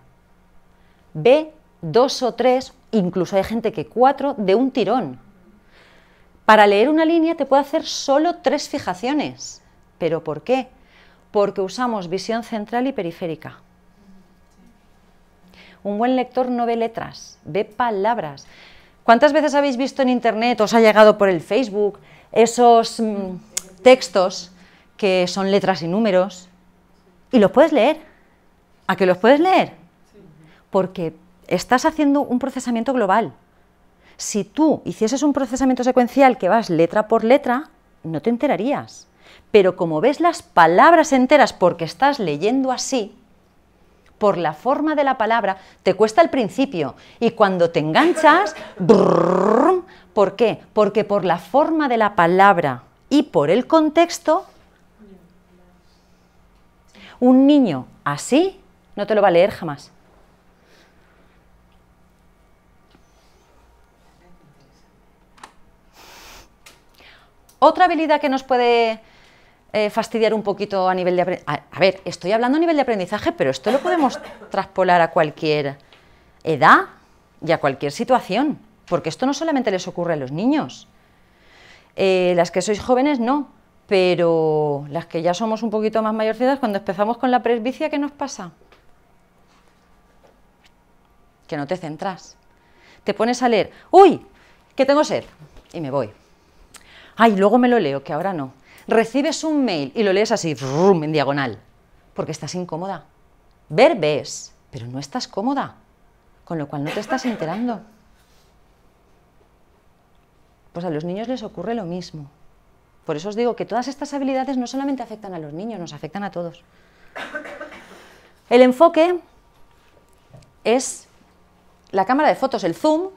[SPEAKER 1] Ve dos o tres, incluso hay gente que cuatro, de un tirón. Para leer una línea te puede hacer solo tres fijaciones. ¿Pero por qué? Porque usamos visión central y periférica. Un buen lector no ve letras, ve palabras. ¿Cuántas veces habéis visto en internet, os ha llegado por el Facebook, esos mm, textos que son letras y números, y los puedes leer. ¿A que los puedes leer? Porque estás haciendo un procesamiento global. Si tú hicieses un procesamiento secuencial que vas letra por letra, no te enterarías. Pero como ves las palabras enteras porque estás leyendo así, por la forma de la palabra, te cuesta el principio. Y cuando te enganchas, ¿por qué? Porque por la forma de la palabra y por el contexto un niño así no te lo va a leer jamás. Otra habilidad que nos puede eh, fastidiar un poquito a nivel de aprendizaje. A, ver, estoy hablando a nivel de aprendizaje, pero esto lo podemos traspolar a cualquier edad y a cualquier situación, porque esto no solamente les ocurre a los niños. Eh, las que sois jóvenes no, pero las que ya somos un poquito más mayorcitas, cuando empezamos con la presbicia, ¿qué nos pasa? Que no te centras. Te pones a leer, uy, ¿Qué tengo sed, y me voy. Ay, luego me lo leo, que ahora no. Recibes un mail y lo lees así, en diagonal, porque estás incómoda. Ver ves, pero no estás cómoda, con lo cual no te estás enterando. Pues a los niños les ocurre lo mismo. Por eso os digo que todas estas habilidades no solamente afectan a los niños, nos afectan a todos. El enfoque es la cámara de fotos, el zoom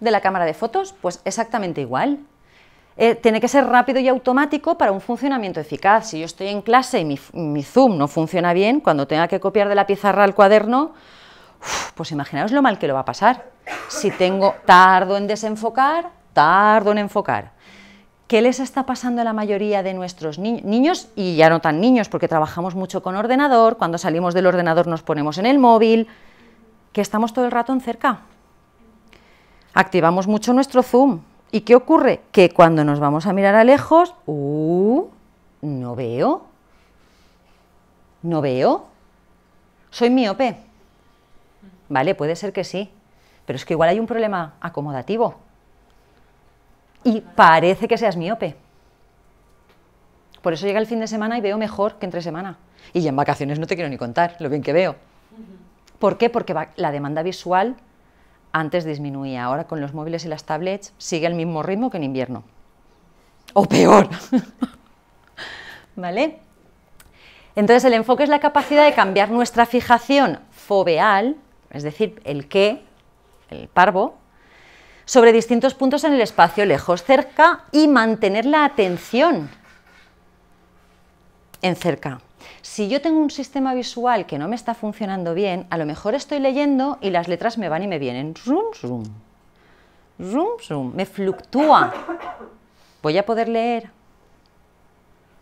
[SPEAKER 1] de la cámara de fotos, pues exactamente igual. Eh, tiene que ser rápido y automático para un funcionamiento eficaz. Si yo estoy en clase y mi, zoom no funciona bien, cuando tenga que copiar de la pizarra al cuaderno, pues imaginaos lo mal que lo va a pasar. Si tengo tardo en desenfocar, tardo en enfocar. ¿Qué les está pasando a la mayoría de nuestros niños? niños? Y ya no tan niños, porque trabajamos mucho con ordenador, cuando salimos del ordenador nos ponemos en el móvil, que estamos todo el rato en cerca. Activamos mucho nuestro zoom. ¿Y qué ocurre? Que cuando nos vamos a mirar a lejos, uh, no veo, no veo, soy miope. Vale, puede ser que sí, pero es que igual hay un problema acomodativo y parece que seas miope. Por eso llega el fin de semana y veo mejor que entre semana. Y ya en vacaciones no te quiero ni contar lo bien que veo. ¿Por qué? Porque la demanda visual antes disminuía. Ahora con los móviles y las tablets sigue el mismo ritmo que en invierno. O peor. ¿Vale? Entonces el enfoque es la capacidad de cambiar nuestra fijación foveal, es decir, el qué, el parvo, sobre distintos puntos en el espacio, lejos, cerca, y mantener la atención en cerca. Si yo tengo un sistema visual que no me está funcionando bien, a lo mejor estoy leyendo y las letras me van y me vienen. Zoom, zoom. Zoom, zoom. Me fluctúa. ¿Voy a poder leer?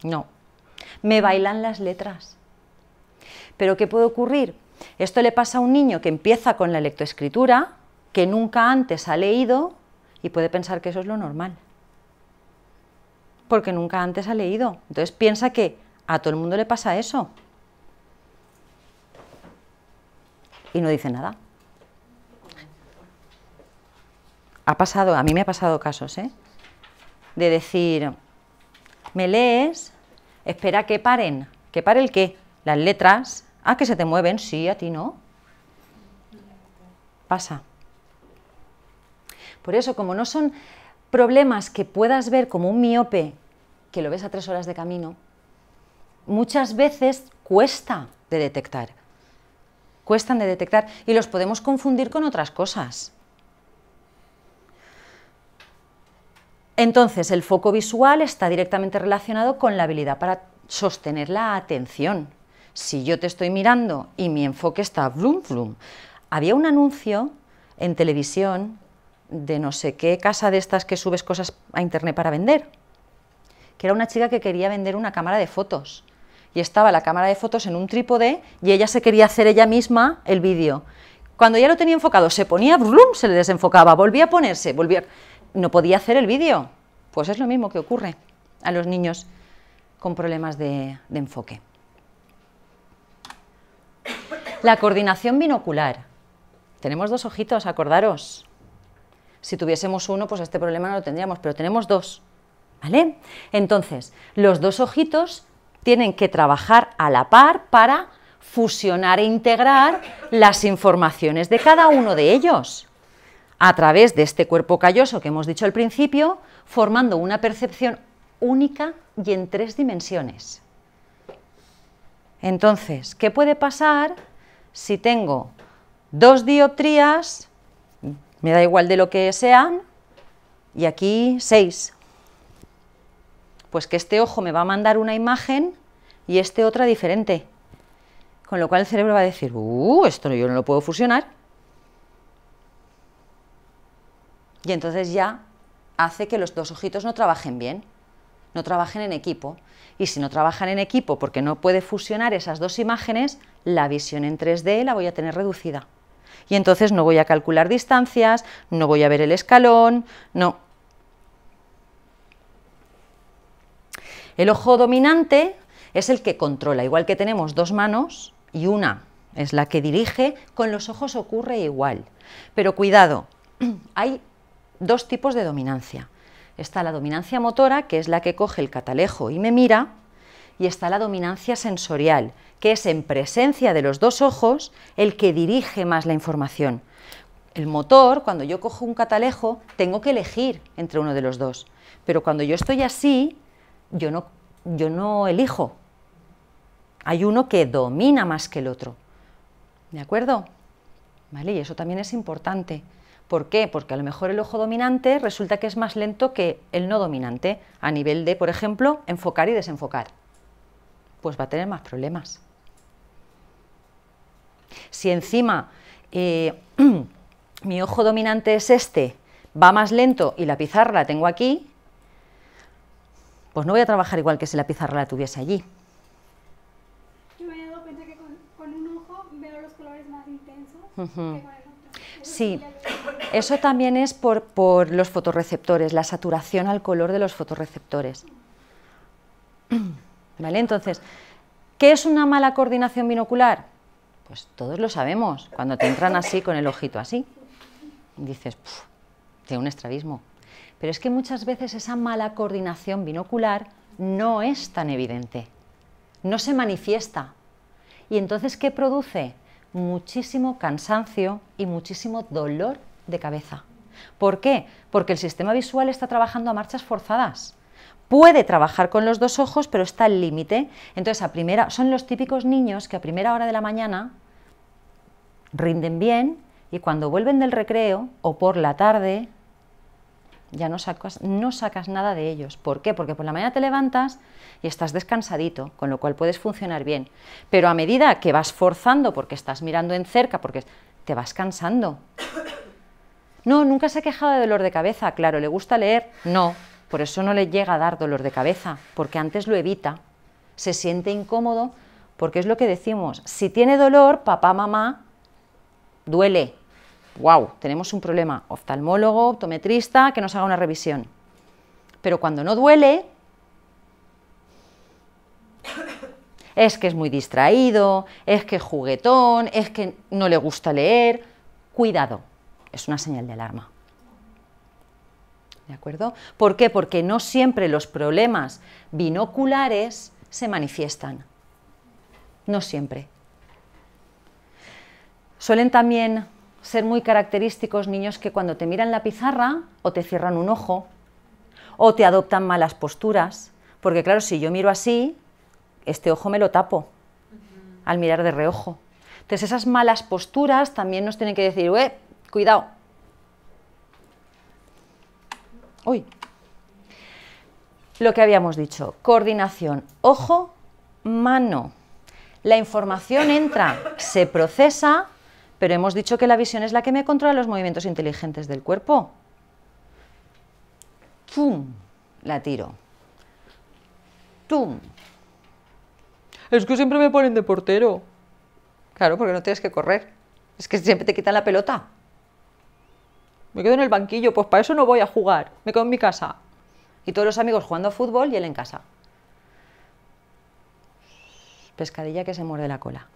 [SPEAKER 1] No. Me bailan las letras. ¿Pero qué puede ocurrir? Esto le pasa a un niño que empieza con la lectoescritura, que nunca antes ha leído y puede pensar que eso es lo normal. Porque nunca antes ha leído. Entonces piensa que a todo el mundo le pasa eso. Y no dice nada. Ha pasado, a mí me ha pasado casos, ¿eh? De decir, me lees, espera que paren. ¿Que pare el qué? Las letras. Ah, que se te mueven. Sí, a ti no. Pasa. Por eso, como no son problemas que puedas ver como un miope, que lo ves a tres horas de camino, muchas veces cuesta de detectar. Cuestan de detectar y los podemos confundir con otras cosas. Entonces, el foco visual está directamente relacionado con la habilidad para sostener la atención. Si yo te estoy mirando y mi enfoque está blum Había un anuncio en televisión de no sé qué casa de estas que subes cosas a internet para vender, que era una chica que quería vender una cámara de fotos. Y estaba la cámara de fotos en un trípode y ella se quería hacer ella misma el vídeo. Cuando ya lo tenía enfocado, se ponía, blum, se le desenfocaba, volvía a ponerse, volvía... No podía hacer el vídeo. Pues es lo mismo que ocurre a los niños con problemas de enfoque. La coordinación binocular. Tenemos dos ojitos, acordaros. Si tuviésemos uno, pues este problema no lo tendríamos, pero tenemos dos. ¿Vale? Entonces, los dos ojitos tienen que trabajar a la par para fusionar e integrar las informaciones de cada uno de ellos a través de este cuerpo calloso que hemos dicho al principio, formando una percepción única y en tres dimensiones. Entonces, ¿qué puede pasar si tengo dos dioptrías me da igual de lo que sean, y aquí 6. Pues que este ojo me va a mandar una imagen y este otra diferente. Con lo cual el cerebro va a decir, uh, esto yo no lo puedo fusionar. Y entonces ya hace que los dos ojitos no trabajen bien, no trabajen en equipo. Y si no trabajan en equipo porque no puede fusionar esas dos imágenes, la visión en 3D la voy a tener reducida. Y entonces no voy a calcular distancias, no voy a ver el escalón, no. El ojo dominante es el que controla, igual que tenemos dos manos y una es la que dirige, con los ojos ocurre igual. Pero cuidado, hay dos tipos de dominancia. Está la dominancia motora, que es la que coge el catalejo y me mira, y está la dominancia sensorial, que es en presencia de los dos ojos el que dirige más la información. El motor, cuando yo cojo un catalejo, tengo que elegir entre uno de los dos. Pero cuando yo estoy así, yo no, yo no elijo. Hay uno que domina más que el otro. ¿De acuerdo? ¿Vale? Y eso también es importante. ¿Por qué? Porque a lo mejor el ojo dominante resulta que es más lento que el no dominante a nivel de, por ejemplo, enfocar y desenfocar pues va a tener más problemas. Si encima eh, mi ojo dominante es este, va más lento y la pizarra la tengo aquí, pues no voy a trabajar igual que si la pizarra la tuviese allí.
[SPEAKER 3] Yo me he dado cuenta que con, un ojo veo los colores más
[SPEAKER 1] intensos sí, eso también es por, los fotorreceptores, la saturación al color de los fotorreceptores. ¿Vale? Entonces, ¿qué es una mala coordinación binocular? Pues todos lo sabemos, cuando te entran así con el ojito así, dices, tiene un estrabismo. Pero es que muchas veces esa mala coordinación binocular no es tan evidente, no se manifiesta. ¿Y entonces qué produce? Muchísimo cansancio y muchísimo dolor de cabeza. ¿Por qué? Porque el sistema visual está trabajando a marchas forzadas puede trabajar con los dos ojos, pero está al límite. Entonces, a primera, son los típicos niños que a primera hora de la mañana rinden bien y cuando vuelven del recreo o por la tarde ya no sacas, no sacas nada de ellos. ¿Por qué? Porque por la mañana te levantas y estás descansadito, con lo cual puedes funcionar bien. Pero a medida que vas forzando, porque estás mirando en cerca, porque te vas cansando. No, nunca se ha quejado de dolor de cabeza, claro, le gusta leer, no, por eso no le llega a dar dolor de cabeza, porque antes lo evita, se siente incómodo, porque es lo que decimos, si tiene dolor, papá, mamá, duele. ¡Wow! Tenemos un problema. Oftalmólogo, optometrista, que nos haga una revisión. Pero cuando no duele, es que es muy distraído, es que es juguetón, es que no le gusta leer. Cuidado, es una señal de alarma. ¿De acuerdo? ¿Por qué? Porque no siempre los problemas binoculares se manifiestan. No siempre. Suelen también ser muy característicos niños que cuando te miran la pizarra o te cierran un ojo o te adoptan malas posturas, porque claro, si yo miro así, este ojo me lo tapo al mirar de reojo. Entonces esas malas posturas también nos tienen que decir, eh, cuidado, Uy. Lo que habíamos dicho, coordinación, ojo, mano. La información entra, se procesa, pero hemos dicho que la visión es la que me controla los movimientos inteligentes del cuerpo. ¡Tum! La tiro. ¡Tum! Es que siempre me ponen de portero. Claro, porque no tienes que correr. Es que siempre te quitan la pelota me quedo en el banquillo, pues para eso no voy a jugar, me quedo en mi casa. Y todos los amigos jugando a fútbol y él en casa. Pescadilla que se muerde la cola.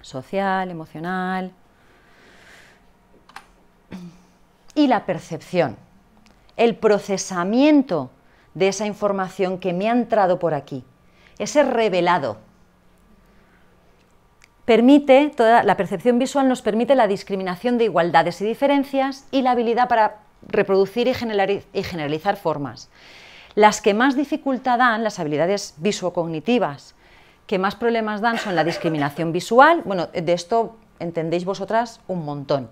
[SPEAKER 1] Social, emocional. Y la percepción, el procesamiento de esa información que me ha entrado por aquí, ese revelado permite, toda la percepción visual nos permite la discriminación de igualdades y diferencias y la habilidad para reproducir y generalizar formas. Las que más dificultad dan, las habilidades visuocognitivas, que más problemas dan son la discriminación visual, bueno, de esto entendéis vosotras un montón.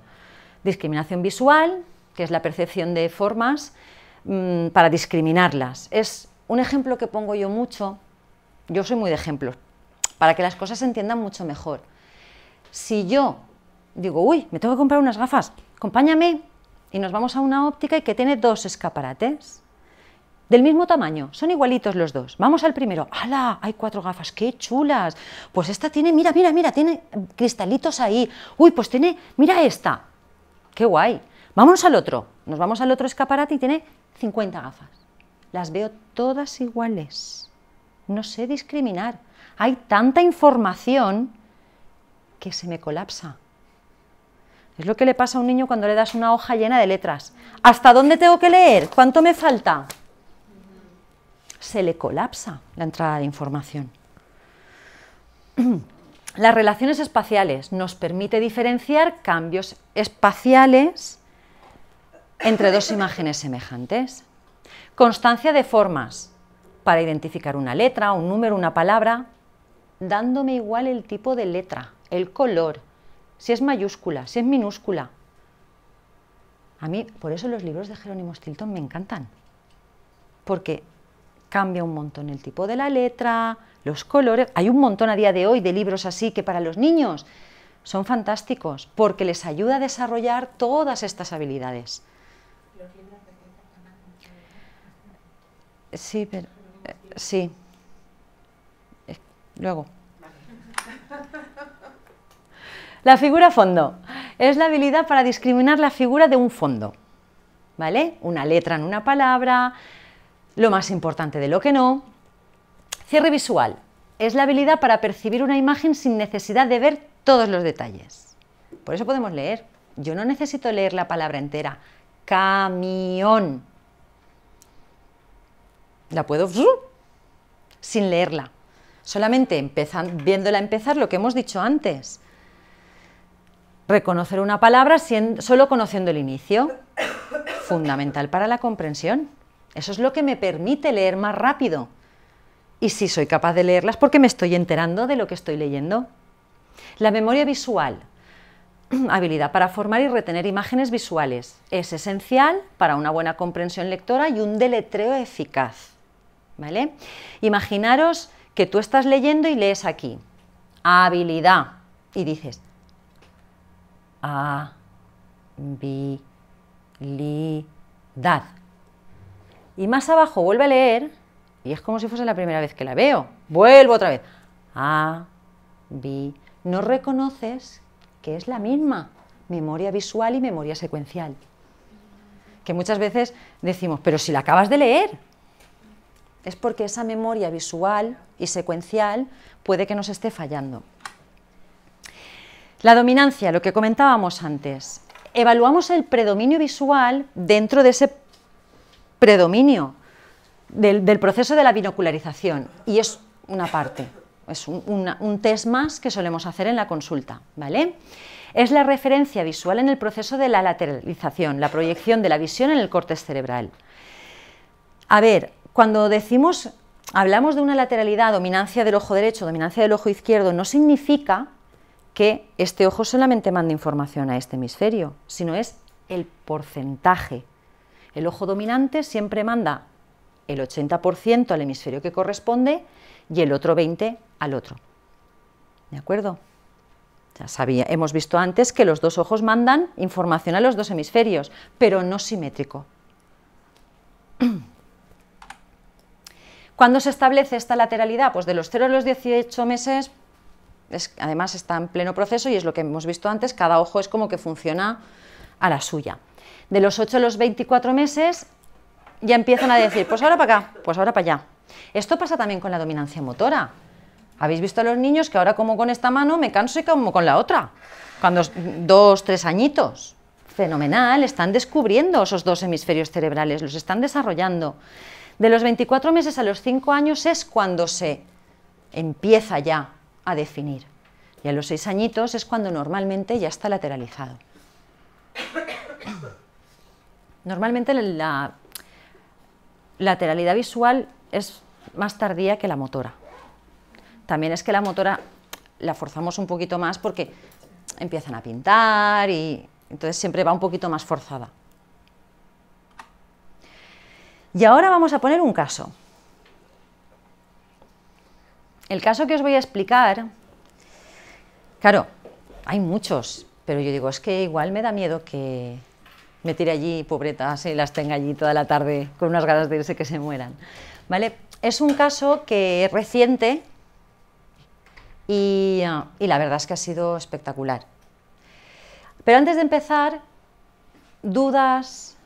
[SPEAKER 1] Discriminación visual, que es la percepción de formas mm, para discriminarlas. Es un ejemplo que pongo yo mucho, yo soy muy de ejemplos, para que las cosas se entiendan mucho mejor. Si yo digo, uy, me tengo que comprar unas gafas, acompáñame y nos vamos a una óptica y que tiene dos escaparates del mismo tamaño, son igualitos los dos. Vamos al primero, ¡hala! Hay cuatro gafas, qué chulas. Pues esta tiene, mira, mira, mira, tiene cristalitos ahí. Uy, pues tiene, mira esta, qué guay. vamos al otro, nos vamos al otro escaparate y tiene 50 gafas. Las veo todas iguales. No sé discriminar hay tanta información que se me colapsa. Es lo que le pasa a un niño cuando le das una hoja llena de letras. ¿Hasta dónde tengo que leer? ¿Cuánto me falta? Se le colapsa la entrada de información. Las relaciones espaciales nos permite diferenciar cambios espaciales entre dos imágenes semejantes. Constancia de formas para identificar una letra, un número, una palabra dándome igual el tipo de letra, el color, si es mayúscula, si es minúscula. A mí, por eso los libros de Jerónimo Stilton me encantan, porque cambia un montón el tipo de la letra, los colores. Hay un montón a día de hoy de libros así que para los niños son fantásticos, porque les ayuda a desarrollar todas estas habilidades. Sí, pero... Eh, sí. Luego. La figura fondo es la habilidad para discriminar la figura de un fondo, ¿vale? Una letra en una palabra, lo más importante de lo que no. Cierre visual es la habilidad para percibir una imagen sin necesidad de ver todos los detalles. Por eso podemos leer. Yo no necesito leer la palabra entera. Camión. La puedo sin leerla solamente viéndola empezar lo que hemos dicho antes. Reconocer una palabra solo conociendo el inicio, fundamental para la comprensión. Eso es lo que me permite leer más rápido. Y si soy capaz de leerlas, porque me estoy enterando de lo que estoy leyendo. La memoria visual, habilidad para formar y retener imágenes visuales, es esencial para una buena comprensión lectora y un deletreo eficaz. ¿vale? Imaginaros que tú estás leyendo y lees aquí, habilidad, y dices, -dad. Y más abajo vuelve a leer, y es como si fuese la primera vez que la veo, vuelvo otra vez, a bi No reconoces que es la misma, memoria visual y memoria secuencial. Que muchas veces decimos, pero si la acabas de leer, es porque esa memoria visual y secuencial puede que nos esté fallando. La dominancia, lo que comentábamos antes. Evaluamos el predominio visual dentro de ese predominio del, proceso de la binocularización y es una parte, es un, test más que solemos hacer en la consulta. ¿vale? Es la referencia visual en el proceso de la lateralización, la proyección de la visión en el corte cerebral. A ver, cuando decimos, hablamos de una lateralidad, dominancia del ojo derecho, dominancia del ojo izquierdo, no significa que este ojo solamente manda información a este hemisferio, sino es el porcentaje. El ojo dominante siempre manda el 80% al hemisferio que corresponde y el otro 20% al otro. ¿De acuerdo? Ya sabía, hemos visto antes que los dos ojos mandan información a los dos hemisferios, pero no simétrico. ¿Cuándo se establece esta lateralidad? Pues de los 0 a los 18 meses, además está en pleno proceso y es lo que hemos visto antes, cada ojo es como que funciona a la suya. De los 8 a los 24 meses ya empiezan a decir, pues ahora para acá, pues ahora para allá. Esto pasa también con la dominancia motora. Habéis visto a los niños que ahora como con esta mano me canso y como con la otra, cuando dos, tres añitos. Fenomenal, están descubriendo esos dos hemisferios cerebrales, los están desarrollando. De los 24 meses a los 5 años es cuando se empieza ya a definir. Y a los 6 añitos es cuando normalmente ya está lateralizado. Normalmente la lateralidad visual es más tardía que la motora. También es que la motora la forzamos un poquito más porque empiezan a pintar y entonces siempre va un poquito más forzada. Y ahora vamos a poner un caso. El caso que os voy a explicar, claro, hay muchos, pero yo digo, es que igual me da miedo que me tire allí, pobretas, y las tenga allí toda la tarde con unas ganas de irse que se mueran. ¿Vale? Es un caso que es reciente y la verdad es que ha sido espectacular. Pero antes de empezar, dudas,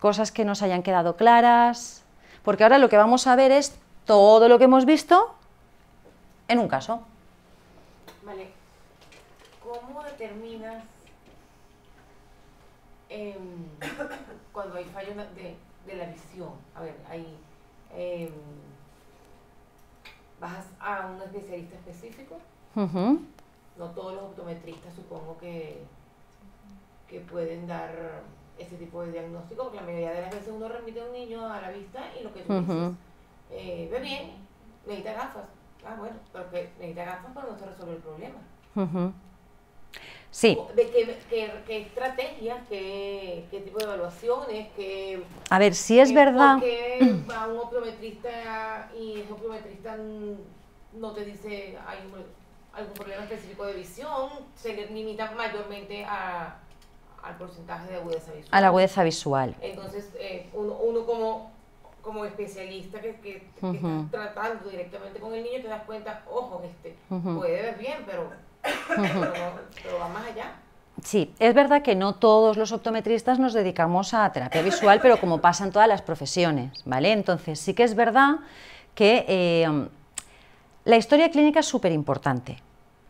[SPEAKER 1] cosas que nos hayan quedado claras, porque ahora lo que vamos a ver es todo lo que hemos visto en un caso.
[SPEAKER 2] Vale. ¿Cómo determinas em, cuando hay fallo de, de, la visión? A ver, hay, em, ¿vas a un especialista específico?
[SPEAKER 3] No
[SPEAKER 2] todos los optometristas supongo que, que pueden dar ese tipo de diagnóstico, porque la mayoría de las veces uno remite a un niño a la vista y lo que tú dices, eh, ve bien, necesita gafas. Ah, bueno, porque necesita gafas para no se resuelve el problema. Sí. ¿De qué, estrategias, qué, qué, tipo de evaluaciones? Qué, a ver, si es verdad. que va un opiometrista y el opiometrista no te dice hay algún problema específico de visión? Se limita mayormente a al porcentaje de agudeza
[SPEAKER 1] visual. A la agudeza visual.
[SPEAKER 2] Entonces, eh, uno, como, como especialista que, que, está tratando directamente con el niño, te das cuenta, ojo, este puede ver bien, pero,
[SPEAKER 3] va más allá.
[SPEAKER 1] Sí, es verdad que no todos los optometristas nos dedicamos a terapia visual, pero como pasa en todas las profesiones, ¿vale? Entonces sí que es verdad que eh, la historia clínica es súper importante.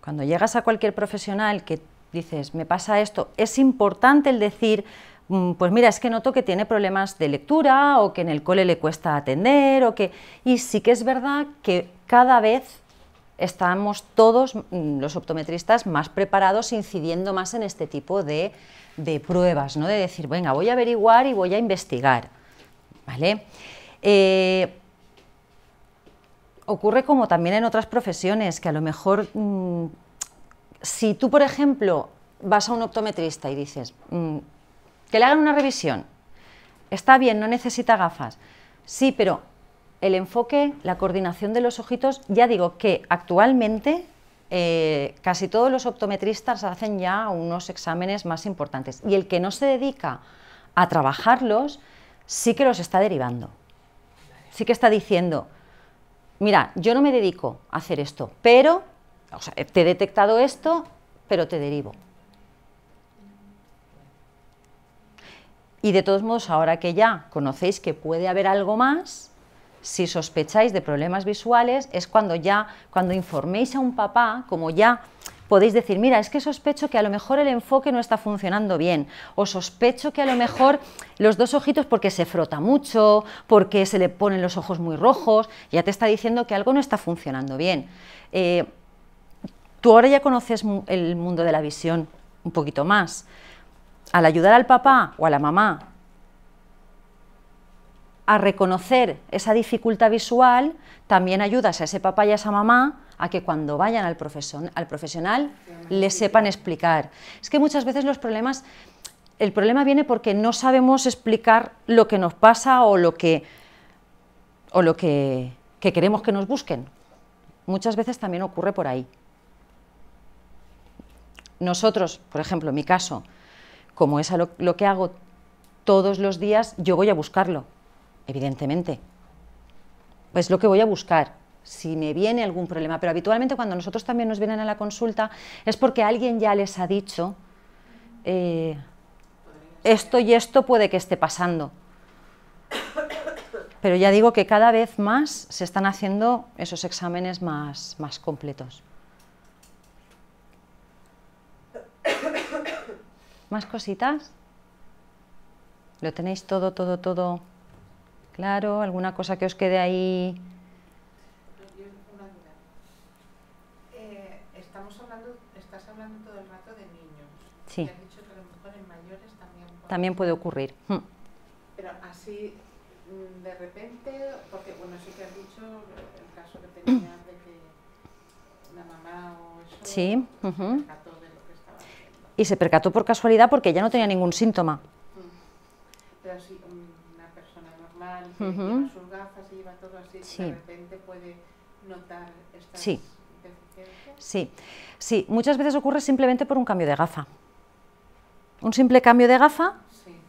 [SPEAKER 1] Cuando llegas a cualquier profesional que dices, me pasa esto, es importante el decir, mm, pues mira, es que noto que tiene problemas de lectura o que en el cole le cuesta atender o que... Y sí que es verdad que cada vez estamos todos mm, los optometristas más preparados incidiendo más en este tipo de, pruebas, ¿no? De decir, venga, voy a averiguar y voy a investigar, ¿vale? Eh, ocurre como también en otras profesiones, que a lo mejor... Mm, si tú, por ejemplo, vas a un optometrista y dices mm, que le hagan una revisión, está bien, no necesita gafas, sí, pero el enfoque, la coordinación de los ojitos, ya digo que actualmente eh, casi todos los optometristas hacen ya unos exámenes más importantes y el que no se dedica a trabajarlos sí que los está derivando, sí que está diciendo, mira, yo no me dedico a hacer esto, pero te he detectado esto, pero te derivo. Y de todos modos, ahora que ya conocéis que puede haber algo más, si sospecháis de problemas visuales, es cuando ya, cuando informéis a un papá, como ya podéis decir, mira, es que sospecho que a lo mejor el enfoque no está funcionando bien, o sospecho que a lo mejor los dos ojitos porque se frota mucho, porque se le ponen los ojos muy rojos, ya te está diciendo que algo no está funcionando bien. Eh, Tú ahora ya conoces el mundo de la visión un poquito más. Al ayudar al papá o a la mamá a reconocer esa dificultad visual, también ayudas a ese papá y a esa mamá a que cuando vayan al, al profesional le sepan explicar. Es que muchas veces los problemas, el problema viene porque no sabemos explicar lo que nos pasa o lo que, o lo que queremos que nos busquen. Muchas veces también ocurre por ahí nosotros, por ejemplo, en mi caso, como es lo, que hago todos los días, yo voy a buscarlo, evidentemente. Pues lo que voy a buscar, si me viene algún problema. Pero habitualmente cuando nosotros también nos vienen a la consulta es porque alguien ya les ha dicho, eh, esto y esto puede que esté pasando. Pero ya digo que cada vez más se están haciendo esos exámenes más completos. ¿Más cositas? ¿Lo tenéis todo, todo, todo claro? ¿Alguna cosa que os quede ahí? Eh, estamos hablando, estás hablando todo el rato de niños. Sí. has dicho que a lo mejor en
[SPEAKER 3] mayores también puede,
[SPEAKER 1] también puede ocurrir. Hmm. Pero así,
[SPEAKER 3] mm, de repente, porque bueno, sí que has dicho el caso que tenías
[SPEAKER 1] de que la mamá o eso, sí. Uh y se percató por casualidad porque ya no tenía ningún síntoma.
[SPEAKER 3] Pero si una persona normal, que lleva sus gafas y lleva todo así, sí. de repente puede notar
[SPEAKER 1] estas sí. deficiencias. Sí. sí, muchas veces ocurre simplemente por un cambio de gafa. Un simple cambio de gafa,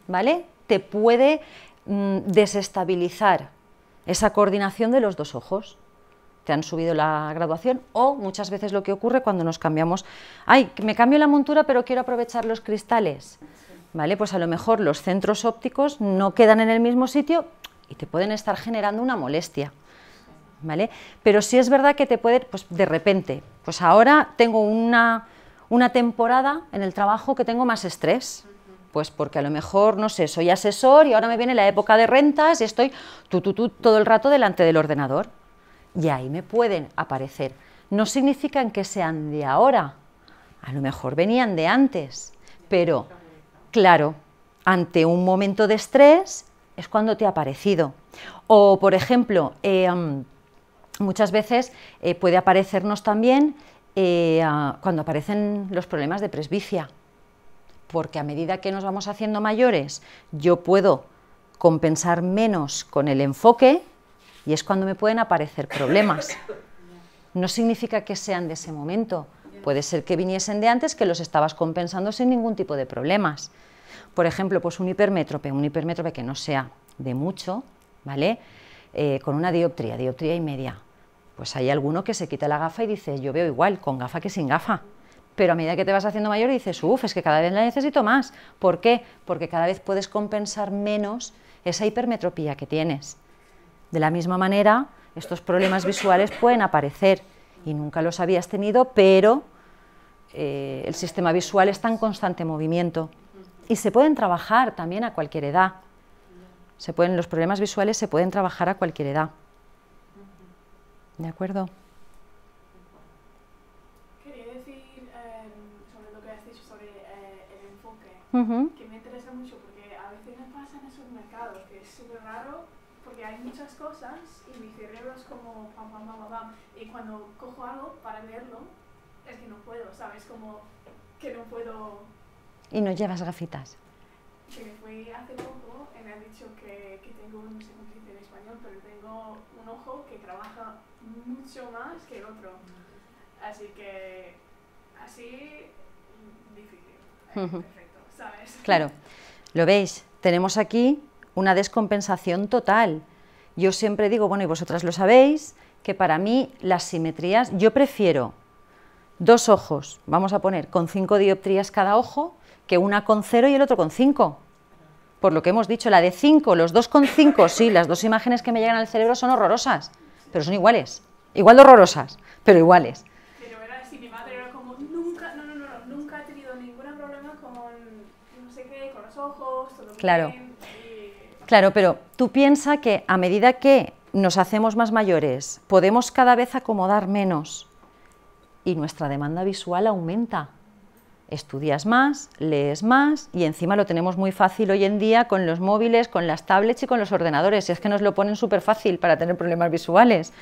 [SPEAKER 1] ¿vale? Te puede mm, desestabilizar esa coordinación de los dos ojos te han subido la graduación o muchas veces lo que ocurre cuando nos cambiamos, ay, me cambio la montura pero quiero aprovechar los cristales, ¿vale? Pues a lo mejor los centros ópticos no quedan en el mismo sitio y te pueden estar generando una molestia. ¿Vale? Pero si es verdad que te puede, pues de repente, pues ahora tengo una, una temporada en el trabajo que tengo más estrés, pues porque a lo mejor, no sé, soy asesor y ahora me viene la época de rentas y estoy tú, todo el rato delante del ordenador y ahí me pueden aparecer. No significan que sean de ahora, a lo mejor venían de antes, pero claro, ante un momento de estrés es cuando te ha aparecido. O, por ejemplo, eh, mm, muchas veces eh, puede aparecernos también eh, ah, cuando aparecen los problemas de presbicia, porque a medida que nos vamos haciendo mayores, yo puedo compensar menos con el enfoque y es cuando me pueden aparecer problemas. No significa que sean de ese momento. Puede ser que viniesen de antes que los estabas compensando sin ningún tipo de problemas. Por ejemplo, pues un hipermétrope, un hipermétrope que no sea de mucho, ¿vale? Eh, con una dioptría, dioptría y media. Pues hay alguno que se quita la gafa y dice, yo veo igual, con gafa que sin gafa. Pero a medida que te vas haciendo mayor dices, uff, es que cada vez la necesito más. ¿Por qué? Porque cada vez puedes compensar menos esa hipermetropía que tienes. De la misma manera, estos problemas visuales pueden aparecer y nunca los habías tenido, pero eh, el sistema visual está en constante movimiento y se pueden trabajar también a cualquier edad. Se pueden, los problemas visuales se pueden trabajar a cualquier edad. ¿De acuerdo?
[SPEAKER 3] Quería decir eh, sobre lo que sobre eh, el enfoque. cuando cojo algo para leerlo, es que no puedo, ¿sabes? Como que no puedo...
[SPEAKER 1] ¿Y no llevas gafitas?
[SPEAKER 3] Que me fui hace poco me han dicho que, que tengo, un sé en español, pero tengo un ojo que trabaja mucho más que el otro. Así que
[SPEAKER 1] así difícil. Eh, perfecto, ¿sabes? Claro, lo veis, tenemos aquí una descompensación total. Yo siempre digo, bueno, y vosotras lo sabéis, que para mí las simetrías, yo prefiero dos ojos, vamos a poner, con cinco dioptrías cada ojo, que una con cero y el otro con cinco. Por lo que hemos dicho, la de cinco, los dos con cinco, sí, las dos imágenes que me llegan al cerebro son horrorosas, pero son iguales. Igual de horrorosas, pero iguales. Pero era mi madre
[SPEAKER 3] era como, nunca, nunca tenido ningún problema con, los ojos,
[SPEAKER 1] Claro. Claro, pero tú piensas que a medida que nos hacemos más mayores, podemos cada vez acomodar menos y nuestra demanda visual aumenta. Estudias más, lees más y encima lo tenemos muy fácil hoy en día con los móviles, con las tablets y con los ordenadores. Es que nos lo ponen súper fácil para tener problemas visuales.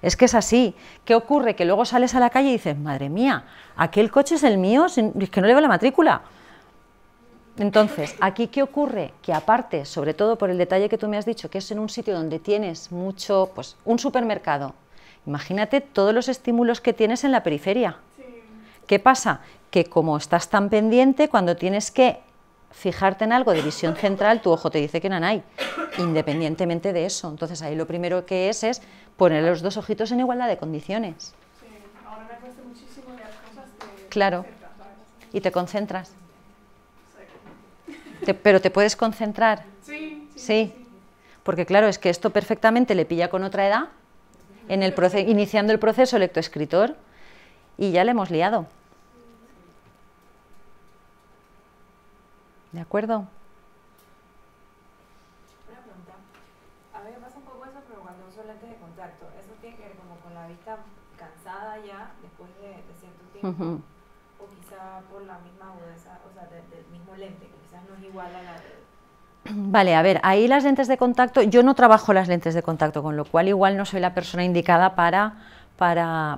[SPEAKER 1] Es que es así. ¿Qué ocurre? Que luego sales a la calle y dices, madre mía, aquel coche es el mío, es que no le veo la matrícula. Entonces, aquí qué ocurre? Que aparte, sobre todo por el detalle que tú me has dicho, que es en un sitio donde tienes mucho, pues un supermercado. Imagínate todos los estímulos que tienes en la periferia. ¿Qué pasa? Que como estás tan pendiente, cuando tienes que fijarte en algo de visión central, tu ojo te dice que no hay, independientemente de eso. Entonces ahí lo primero que es es poner los dos ojitos en igualdad de condiciones. Sí,
[SPEAKER 3] ahora muchísimo las cosas
[SPEAKER 1] Claro, y te concentras pero te puedes concentrar. Sí, sí, sí. Porque claro, es que esto perfectamente le pilla con otra edad, en el iniciando el proceso lectoescritor, y ya le hemos liado. ¿De acuerdo? Una pregunta.
[SPEAKER 2] A mí me pasa un poco eso, pero cuando uso lentes de contacto, eso tiene que ver como con la vista cansada ya después de, cierto tiempo.
[SPEAKER 1] Vale, a ver, ahí las lentes de contacto, yo no trabajo las lentes de contacto, con lo cual igual no soy la persona indicada para,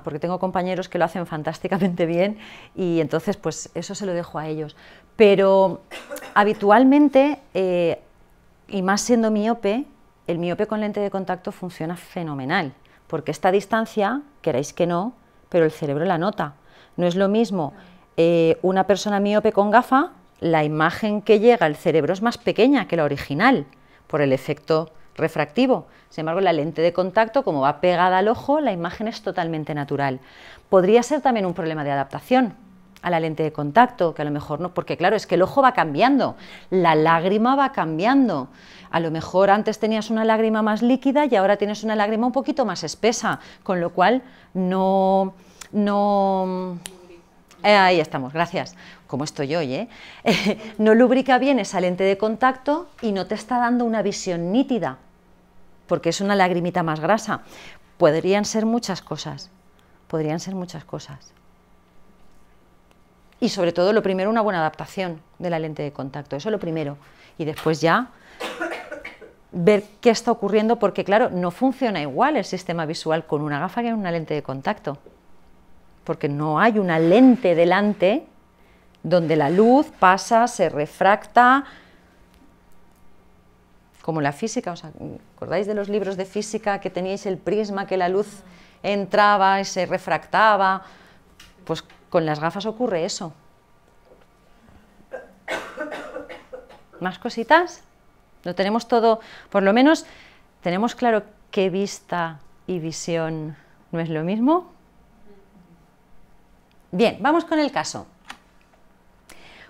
[SPEAKER 1] porque tengo compañeros que lo hacen fantásticamente bien y entonces pues eso se lo dejo a ellos. Pero habitualmente, eh, y más siendo miope, el miope con lente de contacto funciona fenomenal, porque esta distancia, queráis que no, pero el cerebro la nota. No es lo mismo eh, una persona miope con gafa la imagen que llega al cerebro es más pequeña que la original por el efecto refractivo. Sin embargo, la lente de contacto, como va pegada al ojo, la imagen es totalmente natural. Podría ser también un problema de adaptación a la lente de contacto, que a lo mejor no, porque claro, es que el ojo va cambiando, la lágrima va cambiando. A lo mejor antes tenías una lágrima más líquida y ahora tienes una lágrima un poquito más espesa, con lo cual no... no ahí estamos, gracias como estoy hoy, ¿eh? no lubrica bien esa lente de contacto y no te está dando una visión nítida, porque es una lagrimita más grasa. Podrían ser muchas cosas, podrían ser muchas cosas. Y sobre todo, lo primero, una buena adaptación de la lente de contacto, eso lo primero. Y después ya ver qué está ocurriendo, porque claro, no funciona igual el sistema visual con una gafa que con una lente de contacto, porque no hay una lente delante donde la luz pasa, se refracta, como la física, ¿os acordáis de los libros de física que teníais el prisma, que la luz entraba y se refractaba? Pues con las gafas ocurre eso. ¿Más cositas? Lo tenemos todo, por lo menos tenemos claro que vista y visión no es lo mismo. Bien, vamos con el caso.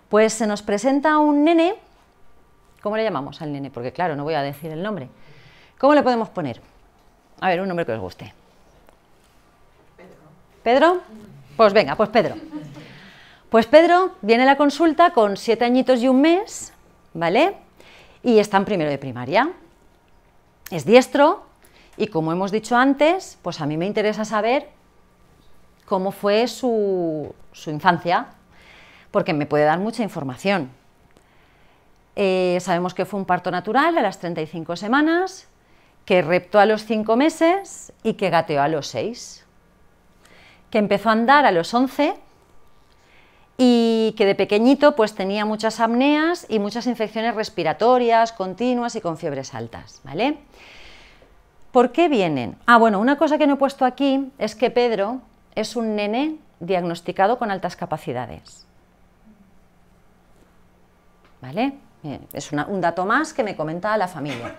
[SPEAKER 1] Pues se nos presenta un nene, ¿cómo le llamamos al nene? Porque claro, no voy a decir el nombre. ¿Cómo le podemos poner? A ver, un nombre que os guste. Pedro. ¿Pedro? Pues venga, pues Pedro. Pues Pedro viene a la consulta con siete añitos y un mes, ¿vale? Y está en primero de primaria. Es diestro y como hemos dicho antes, pues a mí me interesa saber cómo fue su, su infancia, porque me puede dar mucha información. Eh, sabemos que fue un parto natural a las 35 semanas, que reptó a los 5 meses y que gateó a los 6, que empezó a andar a los 11 y que de pequeñito pues tenía muchas apneas y muchas infecciones respiratorias continuas y con fiebres altas, ¿vale? ¿Por qué vienen? Ah, bueno, una cosa que no he puesto aquí es que Pedro es un nene diagnosticado con altas capacidades. Es un dato más que me comenta la familia,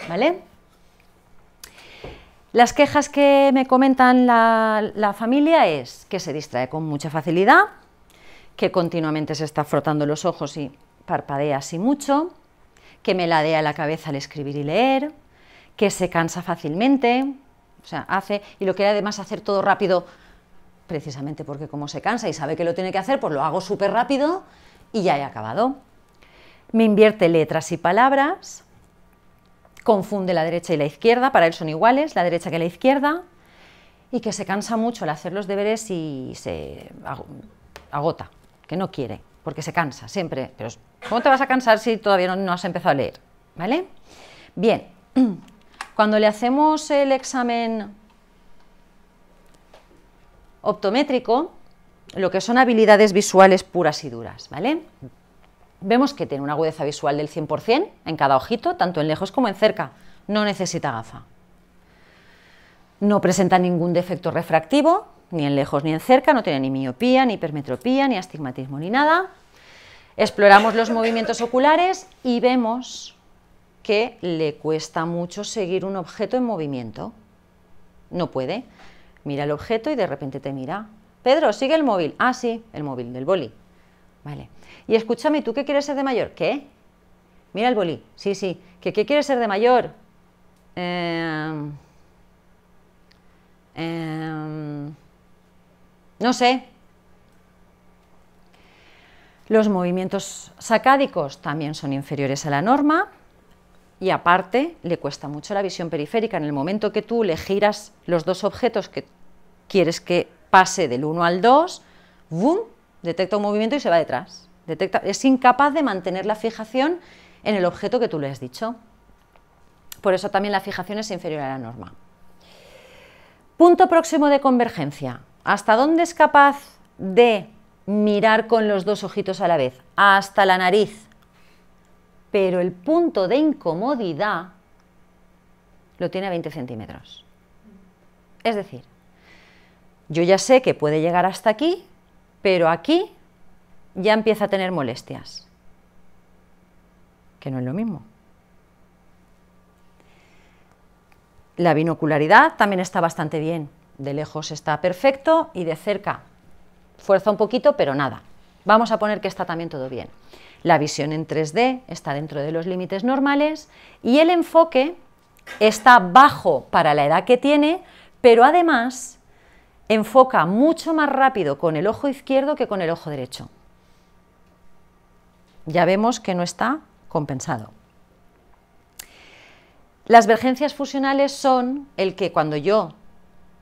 [SPEAKER 1] Las quejas que me comentan la, familia es que se distrae con mucha facilidad, que continuamente se está frotando los ojos y parpadea así mucho, que me ladea la cabeza al escribir y leer, que se cansa fácilmente, o sea, hace, y lo quiere además hacer todo rápido, precisamente porque como se cansa y sabe que lo tiene que hacer, pues lo hago súper rápido y ya he acabado me invierte letras y palabras, confunde la derecha y la izquierda, para él son iguales, la derecha que la izquierda, y que se cansa mucho al hacer los deberes y se agota, que no quiere, porque se cansa siempre. Pero ¿cómo te vas a cansar si todavía no, has empezado a leer? ¿Vale? Bien, cuando le hacemos el examen optométrico, lo que son habilidades visuales puras y duras, ¿vale? Vemos que tiene una agudeza visual del 100% en cada ojito, tanto en lejos como en cerca. No necesita gafa. No presenta ningún defecto refractivo, ni en lejos ni en cerca, no tiene ni miopía, ni hipermetropía, ni astigmatismo, ni nada. Exploramos los movimientos oculares y vemos que le cuesta mucho seguir un objeto en movimiento. No puede. Mira el objeto y de repente te mira. Pedro, sigue el móvil. Ah, sí, el móvil del boli. Vale. Y escúchame, ¿tú qué quieres ser de mayor? ¿Qué? Mira el bolí. Sí, sí. ¿Qué, qué quieres ser de mayor? Em, em, no sé. Los movimientos sacádicos también son inferiores a la norma y aparte le cuesta mucho la visión periférica. En el momento que tú le giras los dos objetos que quieres que pase del 1 al 2, boom, detecta un movimiento y se va detrás es incapaz de mantener la fijación en el objeto que tú le has dicho. Por eso también la fijación es inferior a la norma. Punto próximo de convergencia. ¿Hasta dónde es capaz de mirar con los dos ojitos a la vez? Hasta la nariz. Pero el punto de incomodidad lo tiene a 20 centímetros. Es decir, yo ya sé que puede llegar hasta aquí, pero aquí ya empieza a tener molestias, que no es lo mismo. La binocularidad también está bastante bien, de lejos está perfecto y de cerca fuerza un poquito, pero nada. Vamos a poner que está también todo bien. La visión en 3D está dentro de los límites normales y el enfoque está bajo para la edad que tiene, pero además enfoca mucho más rápido con el ojo izquierdo que con el ojo derecho ya vemos que no está compensado. Las vergencias fusionales son el que cuando yo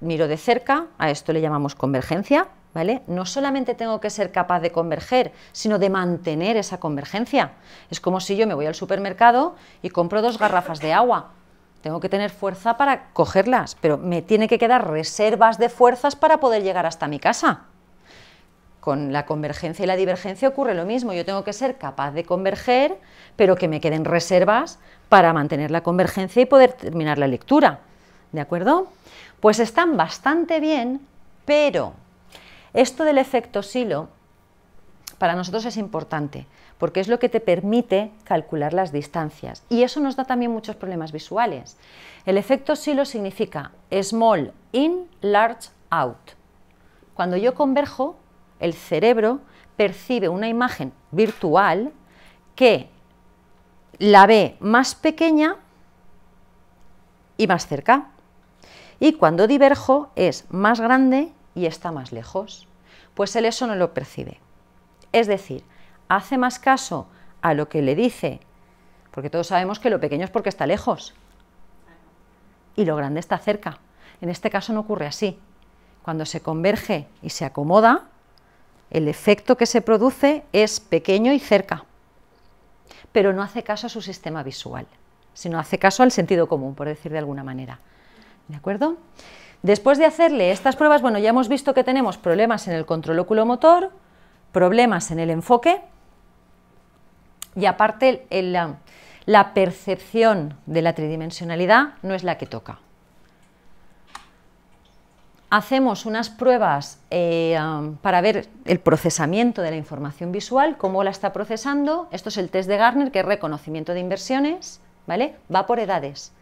[SPEAKER 1] miro de cerca, a esto le llamamos convergencia, ¿vale? No solamente tengo que ser capaz de converger, sino de mantener esa convergencia. Es como si yo me voy al supermercado y compro dos garrafas de agua. Tengo que tener fuerza para cogerlas, pero me tiene que quedar reservas de fuerzas para poder llegar hasta mi casa. Con la convergencia y la divergencia ocurre lo mismo. Yo tengo que ser capaz de converger, pero que me queden reservas para mantener la convergencia y poder terminar la lectura. ¿De acuerdo? Pues están bastante bien, pero esto del efecto silo para nosotros es importante, porque es lo que te permite calcular las distancias. Y eso nos da también muchos problemas visuales. El efecto silo significa small in, large out. Cuando yo converjo, el cerebro percibe una imagen virtual que la ve más pequeña y más cerca. Y cuando diverjo es más grande y está más lejos. Pues él eso no lo percibe. Es decir, hace más caso a lo que le dice, porque todos sabemos que lo pequeño es porque está lejos y lo grande está cerca. En este caso no ocurre así. Cuando se converge y se acomoda, el efecto que se produce es pequeño y cerca, pero no hace caso a su sistema visual, sino hace caso al sentido común, por decir de alguna manera. ¿De acuerdo? Después de hacerle estas pruebas, bueno, ya hemos visto que tenemos problemas en el control oculomotor, problemas en el enfoque y aparte la percepción de la tridimensionalidad no es la que toca hacemos unas pruebas eh, para ver el procesamiento de la información visual, cómo la está procesando. Esto es el test de Garner, que es reconocimiento de inversiones, ¿vale? Va por edades.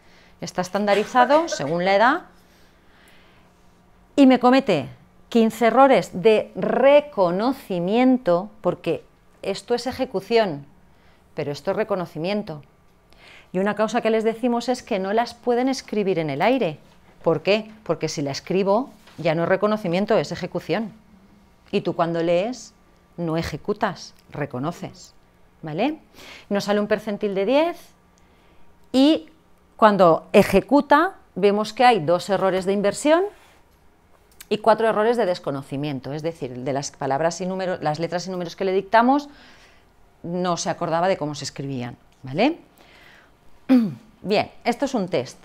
[SPEAKER 1] Está estandarizado según la edad y me comete 15 errores de reconocimiento, porque esto es ejecución, pero esto es reconocimiento. Y una causa que les decimos es que no las pueden escribir en el aire. ¿Por qué? Porque si la escribo, ya no es reconocimiento, es ejecución. Y tú cuando lees, no ejecutas, reconoces. ¿Vale? Nos sale un percentil de 10 y cuando ejecuta vemos que hay dos errores de inversión y cuatro errores de desconocimiento, es decir, de las palabras y números, las letras y números que le dictamos no se acordaba de cómo se escribían, ¿vale? Bien, esto es un test.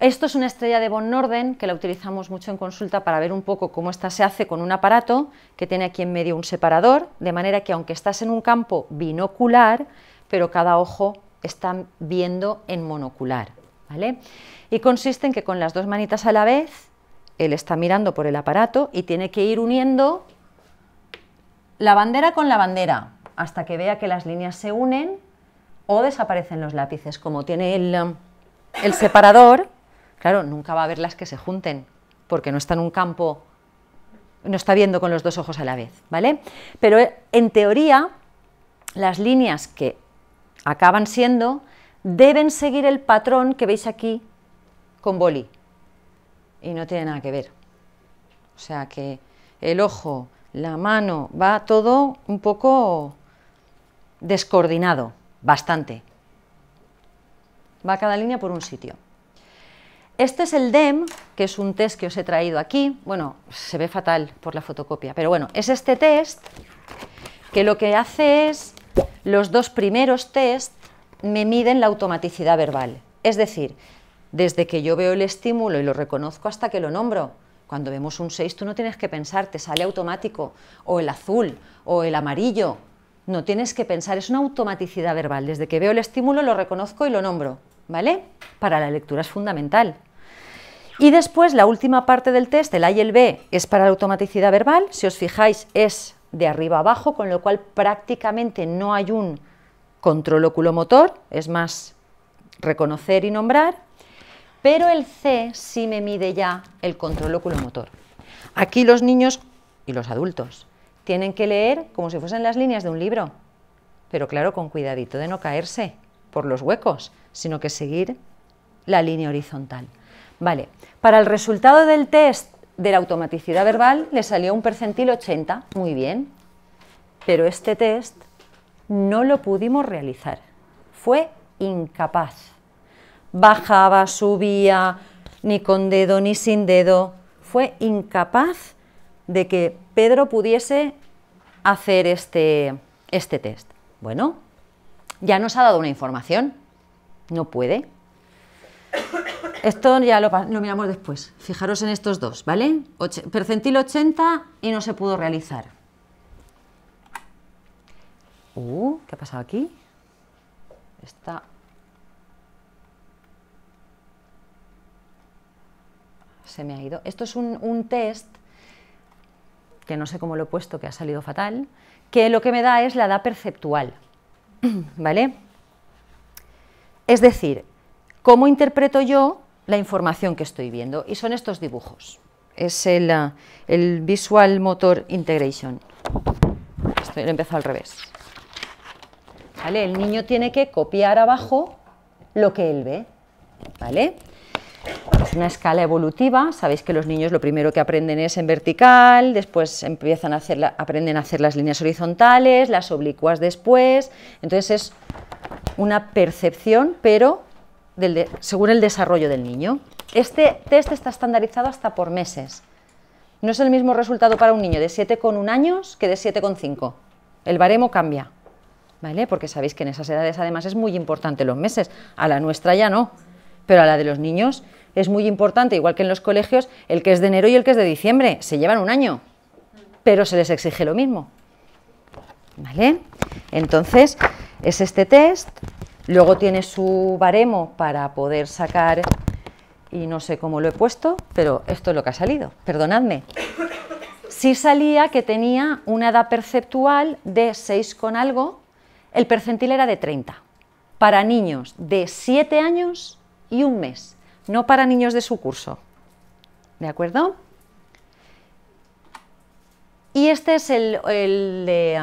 [SPEAKER 1] Esto es una estrella de Von Norden que la utilizamos mucho en consulta para ver un poco cómo esta se hace con un aparato que tiene aquí en medio un separador, de manera que aunque estás en un campo binocular, pero cada ojo está viendo en monocular. Y consiste en que con las dos manitas a la vez, él está mirando por el aparato y tiene que ir uniendo la bandera con la bandera hasta que vea que las líneas se unen o desaparecen los lápices. Como tiene el separador, Claro, nunca va a ver las que se junten, porque no está en un campo, no está viendo con los dos ojos a la vez, ¿vale? Pero eh, en teoría, las líneas que acaban siendo deben seguir el patrón que veis aquí con boli. Y no tiene nada que ver. O sea que el ojo, la mano, va todo un poco descoordinado, bastante. Va cada línea por un sitio. Este es el DEM, que es un test que os he traído aquí. Bueno, se ve fatal por la fotocopia, pero bueno, es este test que lo que hace es, los dos primeros test me miden la automaticidad verbal. Es decir, desde que yo veo el estímulo y lo reconozco hasta que lo nombro. Cuando vemos un 6 tú no tienes que pensar, te sale automático, o el azul, o el amarillo. No tienes que pensar, es una automaticidad verbal. Desde que veo el estímulo lo reconozco y lo nombro. ¿vale? Para la lectura es fundamental. Y después la última parte del test, el A y el B, es para la automaticidad verbal. Si os fijáis, es de arriba abajo, con lo cual prácticamente no hay un control oculomotor, es más reconocer y nombrar. Pero el C sí me mide ya el control oculomotor. Aquí los niños y los adultos tienen que leer como si fuesen las líneas de un libro, pero claro, con cuidadito de no caerse por los huecos, sino que seguir la línea horizontal. Vale, para el resultado del test de la automaticidad verbal le salió un percentil 80, muy bien, pero este test no lo pudimos realizar, fue incapaz. Bajaba, subía, ni con dedo ni sin dedo, fue incapaz de que Pedro pudiese hacer este, este test. Bueno, ya nos ha dado una información. No puede. Esto ya lo, miramos después. Fijaros en estos dos, ¿vale? percentil 80 y no se pudo realizar. Uh, ¿qué ha pasado aquí? Está... Se me ha ido. Esto es un, un test que no sé cómo lo he puesto, que ha salido fatal, que lo que me da es la edad perceptual. ¿Vale? Es decir, ¿cómo interpreto yo la información que estoy viendo? Y son estos dibujos. Es el, ah, Visual Motor Integration. Esto lo empezado al revés. ¿Vale? El niño tiene que copiar abajo lo que él ve. ¿Vale? es una escala evolutiva, sabéis que los niños lo primero que aprenden es en vertical, después empiezan a hacer aprenden a hacer las líneas horizontales, las oblicuas después, entonces es una percepción, pero según el desarrollo del niño. Este test está estandarizado hasta por meses. No es el mismo resultado para un niño de 7,1 años que de 7,5. El baremo cambia, ¿vale? Porque sabéis que en esas edades además es muy importante los meses, a la nuestra ya no pero a la de los niños es muy importante, igual que en los colegios, el que es de enero y el que es de diciembre. Se llevan un año, pero se les exige lo mismo. ¿Vale? Entonces, es este test. Luego tiene su baremo para poder sacar, y no sé cómo lo he puesto, pero esto es lo que ha salido. Perdonadme. Sí salía que tenía una edad perceptual de 6 con algo, el percentil era de 30. Para niños de 7 años y un mes, no para niños de su curso. ¿De acuerdo? Y este es el, eh,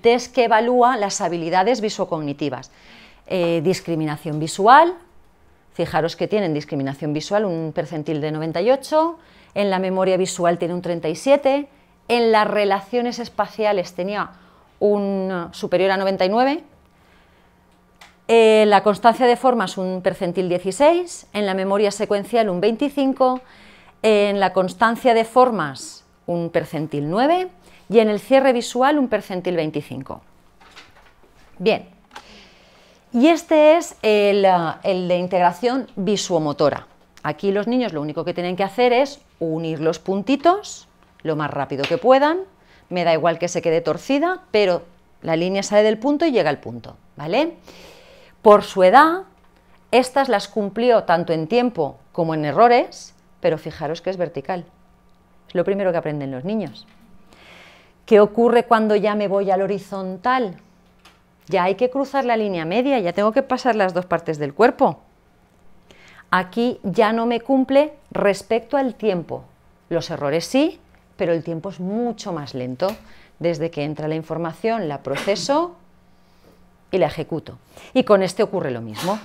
[SPEAKER 1] test que evalúa las habilidades visocognitivas. Eh, discriminación visual, fijaros que tienen discriminación visual un percentil de 98, en la memoria visual tiene un 37, en las relaciones espaciales tenía un superior a 99 en la constancia de formas un percentil 16, en la memoria secuencial un 25, en la constancia de formas un percentil 9 y en el cierre visual un percentil 25. Bien, y este es el, eh, el de integración visuomotora. Aquí los niños lo único que tienen que hacer es unir los puntitos lo más rápido que puedan, me da igual que se quede torcida, pero la línea sale del punto y llega al punto, ¿vale? Por su edad, estas las cumplió tanto en tiempo como en errores, pero fijaros que es vertical. Es lo primero que aprenden los niños. ¿Qué ocurre cuando ya me voy al horizontal? Ya hay que cruzar la línea media, ya tengo que pasar las dos partes del cuerpo. Aquí ya no me cumple respecto al tiempo. Los errores sí, pero el tiempo es mucho más lento. Desde que entra la información, la proceso y la ejecuto. Y con este ocurre lo mismo.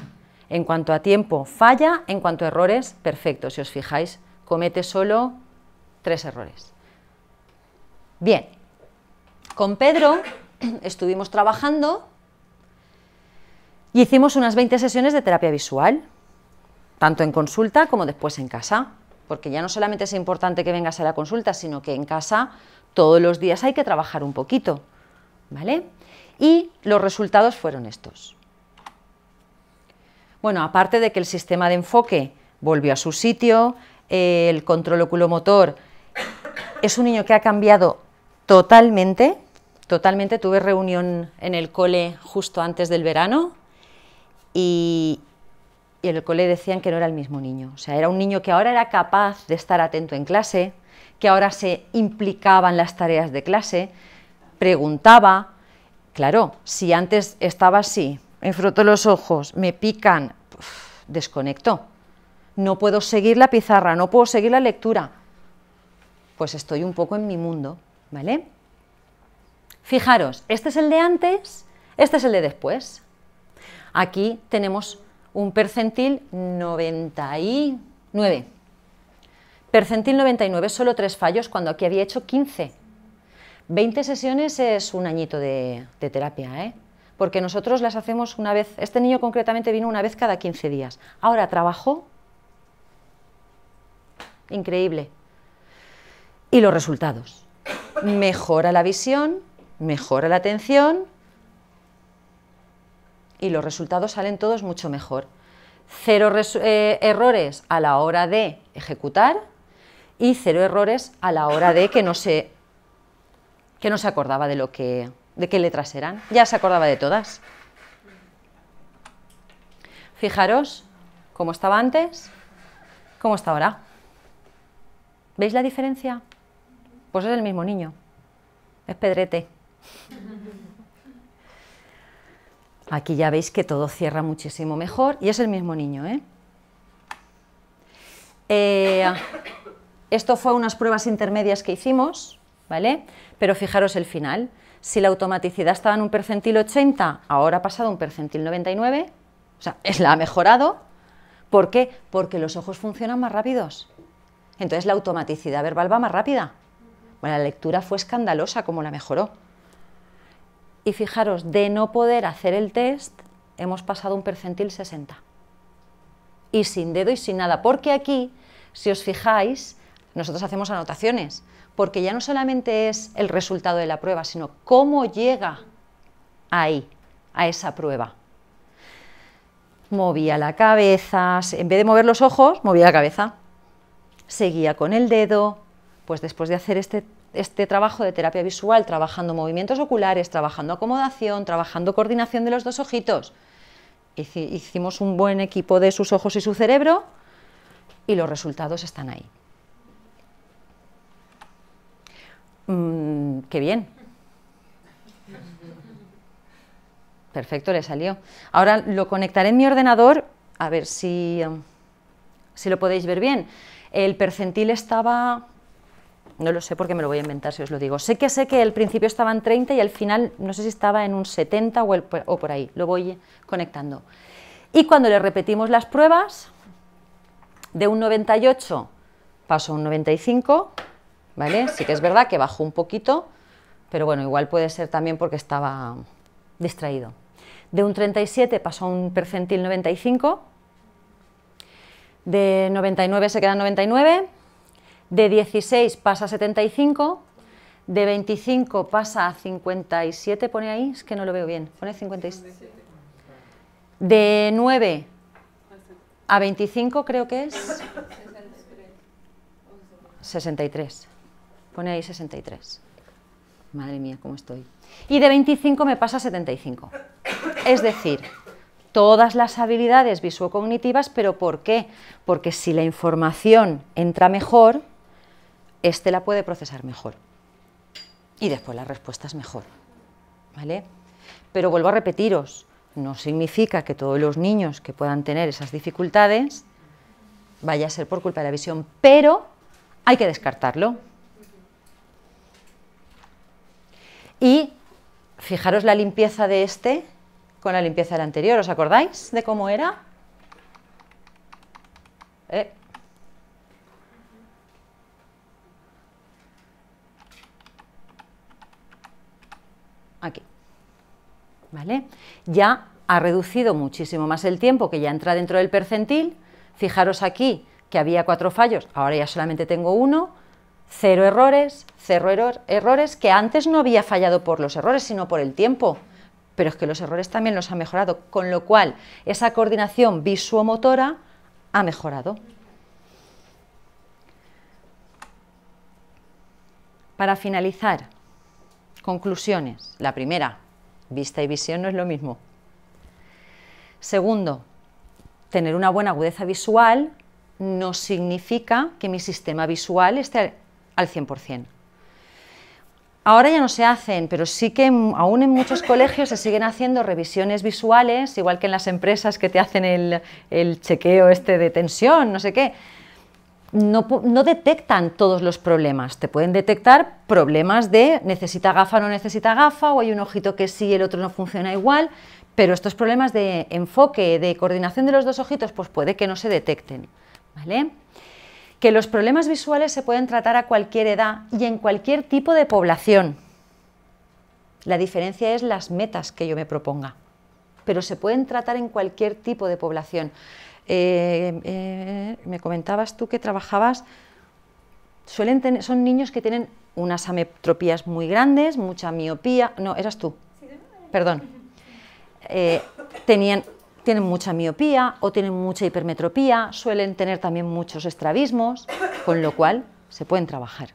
[SPEAKER 1] En cuanto a tiempo, falla, en cuanto a errores, perfecto. Si os fijáis, comete solo tres errores. Bien, con Pedro estuvimos trabajando y hicimos unas 20 sesiones de terapia visual, tanto en consulta como después en casa, porque ya no solamente es importante que vengas a la consulta, sino que en casa todos los días hay que trabajar un poquito, ¿vale? Y los resultados fueron estos. Bueno, aparte de que el sistema de enfoque volvió a su sitio, eh, el control oculomotor es un niño que ha cambiado totalmente, totalmente. Tuve reunión en el cole justo antes del verano y, en el cole decían que no era el mismo niño. O sea, era un niño que ahora era capaz de estar atento en clase, que ahora se implicaba en las tareas de clase, preguntaba, Claro, si antes estaba así, me froto los ojos, me pican, desconecto. No puedo seguir la pizarra, no puedo seguir la lectura. Pues estoy un poco en mi mundo, ¿vale? Fijaros, este es el de antes, este es el de después. Aquí tenemos un percentil 99. Percentil 99, solo tres fallos cuando aquí había hecho 15. 20 sesiones es un añito de, terapia, ¿eh? porque nosotros las hacemos una vez, este niño concretamente vino una vez cada 15 días. Ahora trabajó, increíble. Y los resultados. Mejora la visión, mejora la atención y los resultados salen todos mucho mejor. Cero eh, errores a la hora de ejecutar y cero errores a la hora de que no se que no se acordaba de lo que de qué letras eran, ya se acordaba de todas. Fijaros cómo estaba antes, cómo está ahora. ¿Veis la diferencia? Pues es el mismo niño. Es pedrete. Aquí ya veis que todo cierra muchísimo mejor y es el mismo niño. ¿eh? Eh, esto fue unas pruebas intermedias que hicimos ¿vale? Pero fijaros el final, si la automaticidad estaba en un percentil 80, ahora ha pasado a un percentil 99, o sea, es la ha mejorado. ¿Por qué? Porque los ojos funcionan más rápidos. Entonces la automaticidad verbal va más rápida. Bueno, la lectura fue escandalosa como la mejoró. Y fijaros, de no poder hacer el test, hemos pasado un percentil 60. Y sin dedo y sin nada, porque aquí, si os fijáis, nosotros hacemos anotaciones porque ya no solamente es el resultado de la prueba, sino cómo llega ahí, a esa prueba. Movía la cabeza, en vez de mover los ojos, movía la cabeza. Seguía con el dedo, pues después de hacer este, este trabajo de terapia visual, trabajando movimientos oculares, trabajando acomodación, trabajando coordinación de los dos ojitos, hicimos un buen equipo de sus ojos y su cerebro y los resultados están ahí. Mm, qué bien. Perfecto, le salió. Ahora lo conectaré en mi ordenador, a ver si, um, si lo podéis ver bien. El percentil estaba no lo sé porque me lo voy a inventar si os lo digo. Sé que sé que al principio estaba en 30 y al final no sé si estaba en un 70 o, o, por ahí, lo voy conectando. Y cuando le repetimos las pruebas, de un 98 paso a un 95, Sí que es verdad que bajó un poquito, pero bueno, igual puede ser también porque estaba distraído. De un 37 pasó a un percentil 95, de 99 se queda 99, de 16 pasa a 75, de 25 pasa a 57, pone ahí, es que no lo veo bien, pone 57. De 9 a 25 creo que es 63 pone ahí 63. Madre mía, ¿cómo estoy? Y de 25 me pasa 75. Es decir, todas las habilidades visuocognitivas, pero ¿por qué? Porque si la información entra mejor, este la puede procesar mejor. Y después la respuesta es mejor. ¿Vale? Pero vuelvo a repetiros, no significa que todos los niños que puedan tener esas dificultades vaya a ser por culpa de la visión, pero hay que descartarlo. Y fijaros la limpieza de este con la limpieza del anterior. ¿Os acordáis de cómo era? Eh. Aquí. Ya ha reducido muchísimo más el tiempo que ya entra dentro del percentil. Fijaros aquí que había cuatro fallos, ahora ya solamente tengo uno. Cero errores, cero error, errores, que antes no había fallado por los errores, sino por el tiempo. Pero es que los errores también los ha mejorado, con lo cual esa coordinación visuomotora ha mejorado. Para finalizar, conclusiones. La primera, vista y visión no es lo mismo. Segundo, tener una buena agudeza visual no significa que mi sistema visual esté al 100%. Ahora ya no se hacen, pero sí que aún en muchos colegios se siguen haciendo revisiones visuales, igual que en las empresas que te hacen el, chequeo este de tensión, no sé qué. No, detectan todos los problemas, te pueden detectar problemas de necesita gafa o no necesita gafa, o hay un ojito que sí y el otro no funciona igual, pero estos problemas de enfoque, de coordinación de los dos ojitos, pues puede que no se detecten. ¿vale? que los problemas visuales se pueden tratar a cualquier edad y en cualquier tipo de población. La diferencia es las metas que yo me proponga, pero se pueden tratar en cualquier tipo de población. Eh, eh, me comentabas tú que trabajabas, suelen son niños que tienen unas ametropías muy grandes, mucha miopía, no, eras tú, perdón, eh, tenían tienen mucha miopía o tienen mucha hipermetropía, suelen tener también muchos estrabismos, con lo cual se pueden trabajar.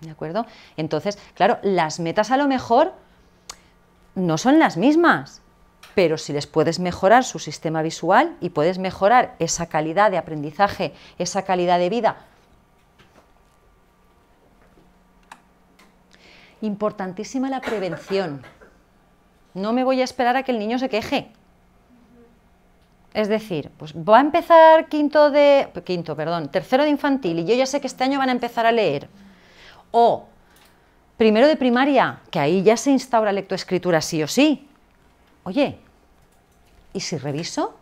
[SPEAKER 1] ¿De acuerdo? Entonces, claro, las metas a lo mejor no son las mismas, pero si les puedes mejorar su sistema visual y puedes mejorar esa calidad de aprendizaje, esa calidad de vida. Importantísima la prevención. No me voy a esperar a que el niño se queje, es decir, pues va a empezar quinto de. quinto, perdón, tercero de infantil, y yo ya sé que este año van a empezar a leer. O primero de primaria, que ahí ya se instaura lectoescritura sí o sí. Oye, ¿y si reviso?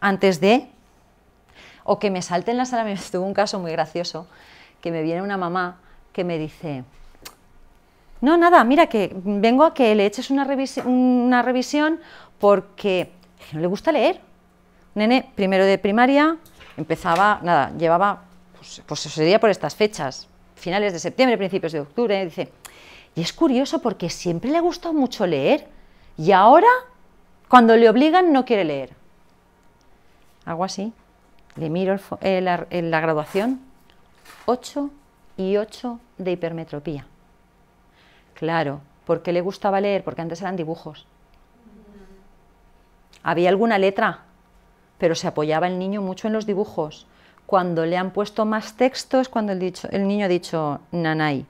[SPEAKER 1] Antes de. O que me salte en la sala, me estuvo un caso muy gracioso, que me viene una mamá que me dice. No, nada, mira que vengo a que le eches una, una revisión porque no le gusta leer. Nene, primero de primaria, empezaba, nada, llevaba, pues, pues sería por estas fechas, finales de septiembre, principios de octubre, dice, y es curioso porque siempre le ha gustado mucho leer y ahora, cuando le obligan, no quiere leer. Algo así. Le miro eh, la, en eh, la graduación, 8 y 8 de hipermetropía. Claro, porque le gustaba leer? Porque antes eran dibujos. Había alguna letra, pero se apoyaba el niño mucho en los dibujos. Cuando le han puesto más textos, cuando el, niño ha dicho nanay.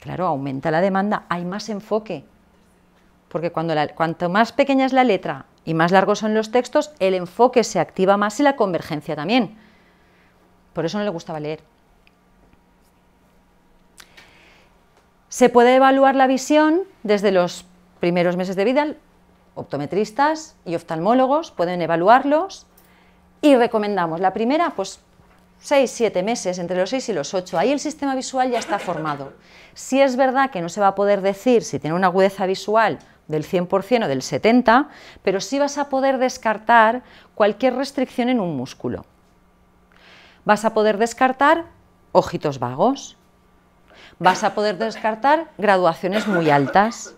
[SPEAKER 1] Claro, aumenta la demanda, hay más enfoque. Porque cuando cuanto más pequeña es la letra y más largos son los textos, el enfoque se activa más y la convergencia también. Por eso no le gustaba leer. Se puede evaluar la visión desde los primeros meses de vida, optometristas y oftalmólogos pueden evaluarlos y recomendamos la primera, pues 6, 7 meses, entre los 6 y los 8, ahí el sistema visual ya está formado. Si es verdad que no se va a poder decir si tiene una agudeza visual del 100% o del 70%, pero sí vas a poder descartar cualquier restricción en un músculo. Vas a poder descartar ojitos vagos, vas a poder descartar graduaciones muy altas,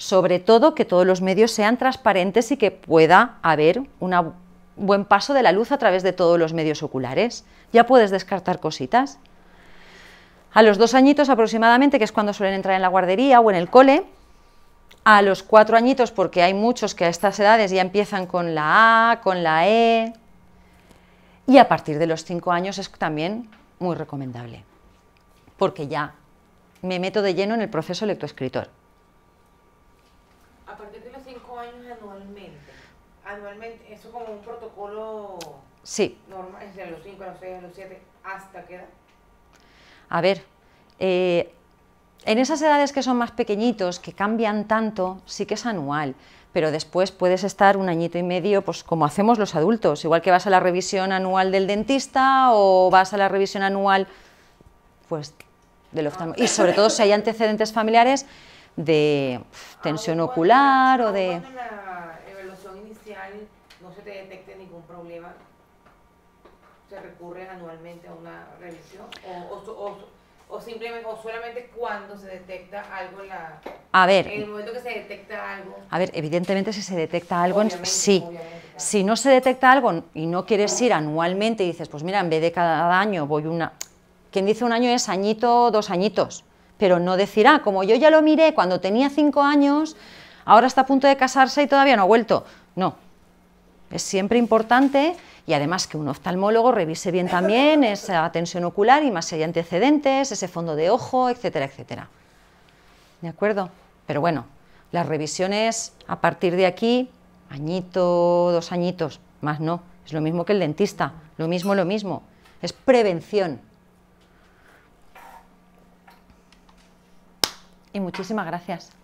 [SPEAKER 1] sobre todo que todos los medios sean transparentes y que pueda haber un buen paso de la luz a través de todos los medios oculares. Ya puedes descartar cositas. A los dos añitos aproximadamente, que es cuando suelen entrar en la guardería o en el cole, a los cuatro añitos, porque hay muchos que a estas edades ya empiezan con la A, con la E, y a partir de los cinco años es también muy recomendable, porque ya me meto de lleno en el proceso lectoescritor.
[SPEAKER 2] Realmente, eso como un protocolo sí. normal, es de los 5, a los 6, los 7, ¿hasta qué edad?
[SPEAKER 1] A ver, eh, en esas edades que son más pequeñitos, que cambian tanto, sí que es anual, pero después puedes estar un añito y medio, pues como hacemos los adultos, igual que vas a la revisión anual del dentista o vas a la revisión anual, pues, del oftalmólogo. Y sobre todo si hay antecedentes familiares de tensión ah, ocular o de...
[SPEAKER 2] anualmente a una revisión? ¿O, solamente cuando se detecta algo en la... A ver, en el momento que se detecta algo.
[SPEAKER 1] A ver, evidentemente si se detecta algo, sí. Si no se detecta algo y no quieres ir anualmente y dices, pues mira, en vez de cada año voy una... Quien dice un año es añito, dos añitos, pero no decir ah, como yo ya lo miré cuando tenía cinco años, ahora está a punto de casarse y todavía no ha vuelto. No, es siempre importante y además que un oftalmólogo revise bien también esa tensión ocular y más si hay antecedentes, ese fondo de ojo, etcétera, etcétera. ¿De acuerdo? Pero bueno, las revisiones a partir de aquí, añito, dos añitos, más no, es lo mismo que el dentista, lo mismo, lo mismo, es prevención. Y muchísimas gracias.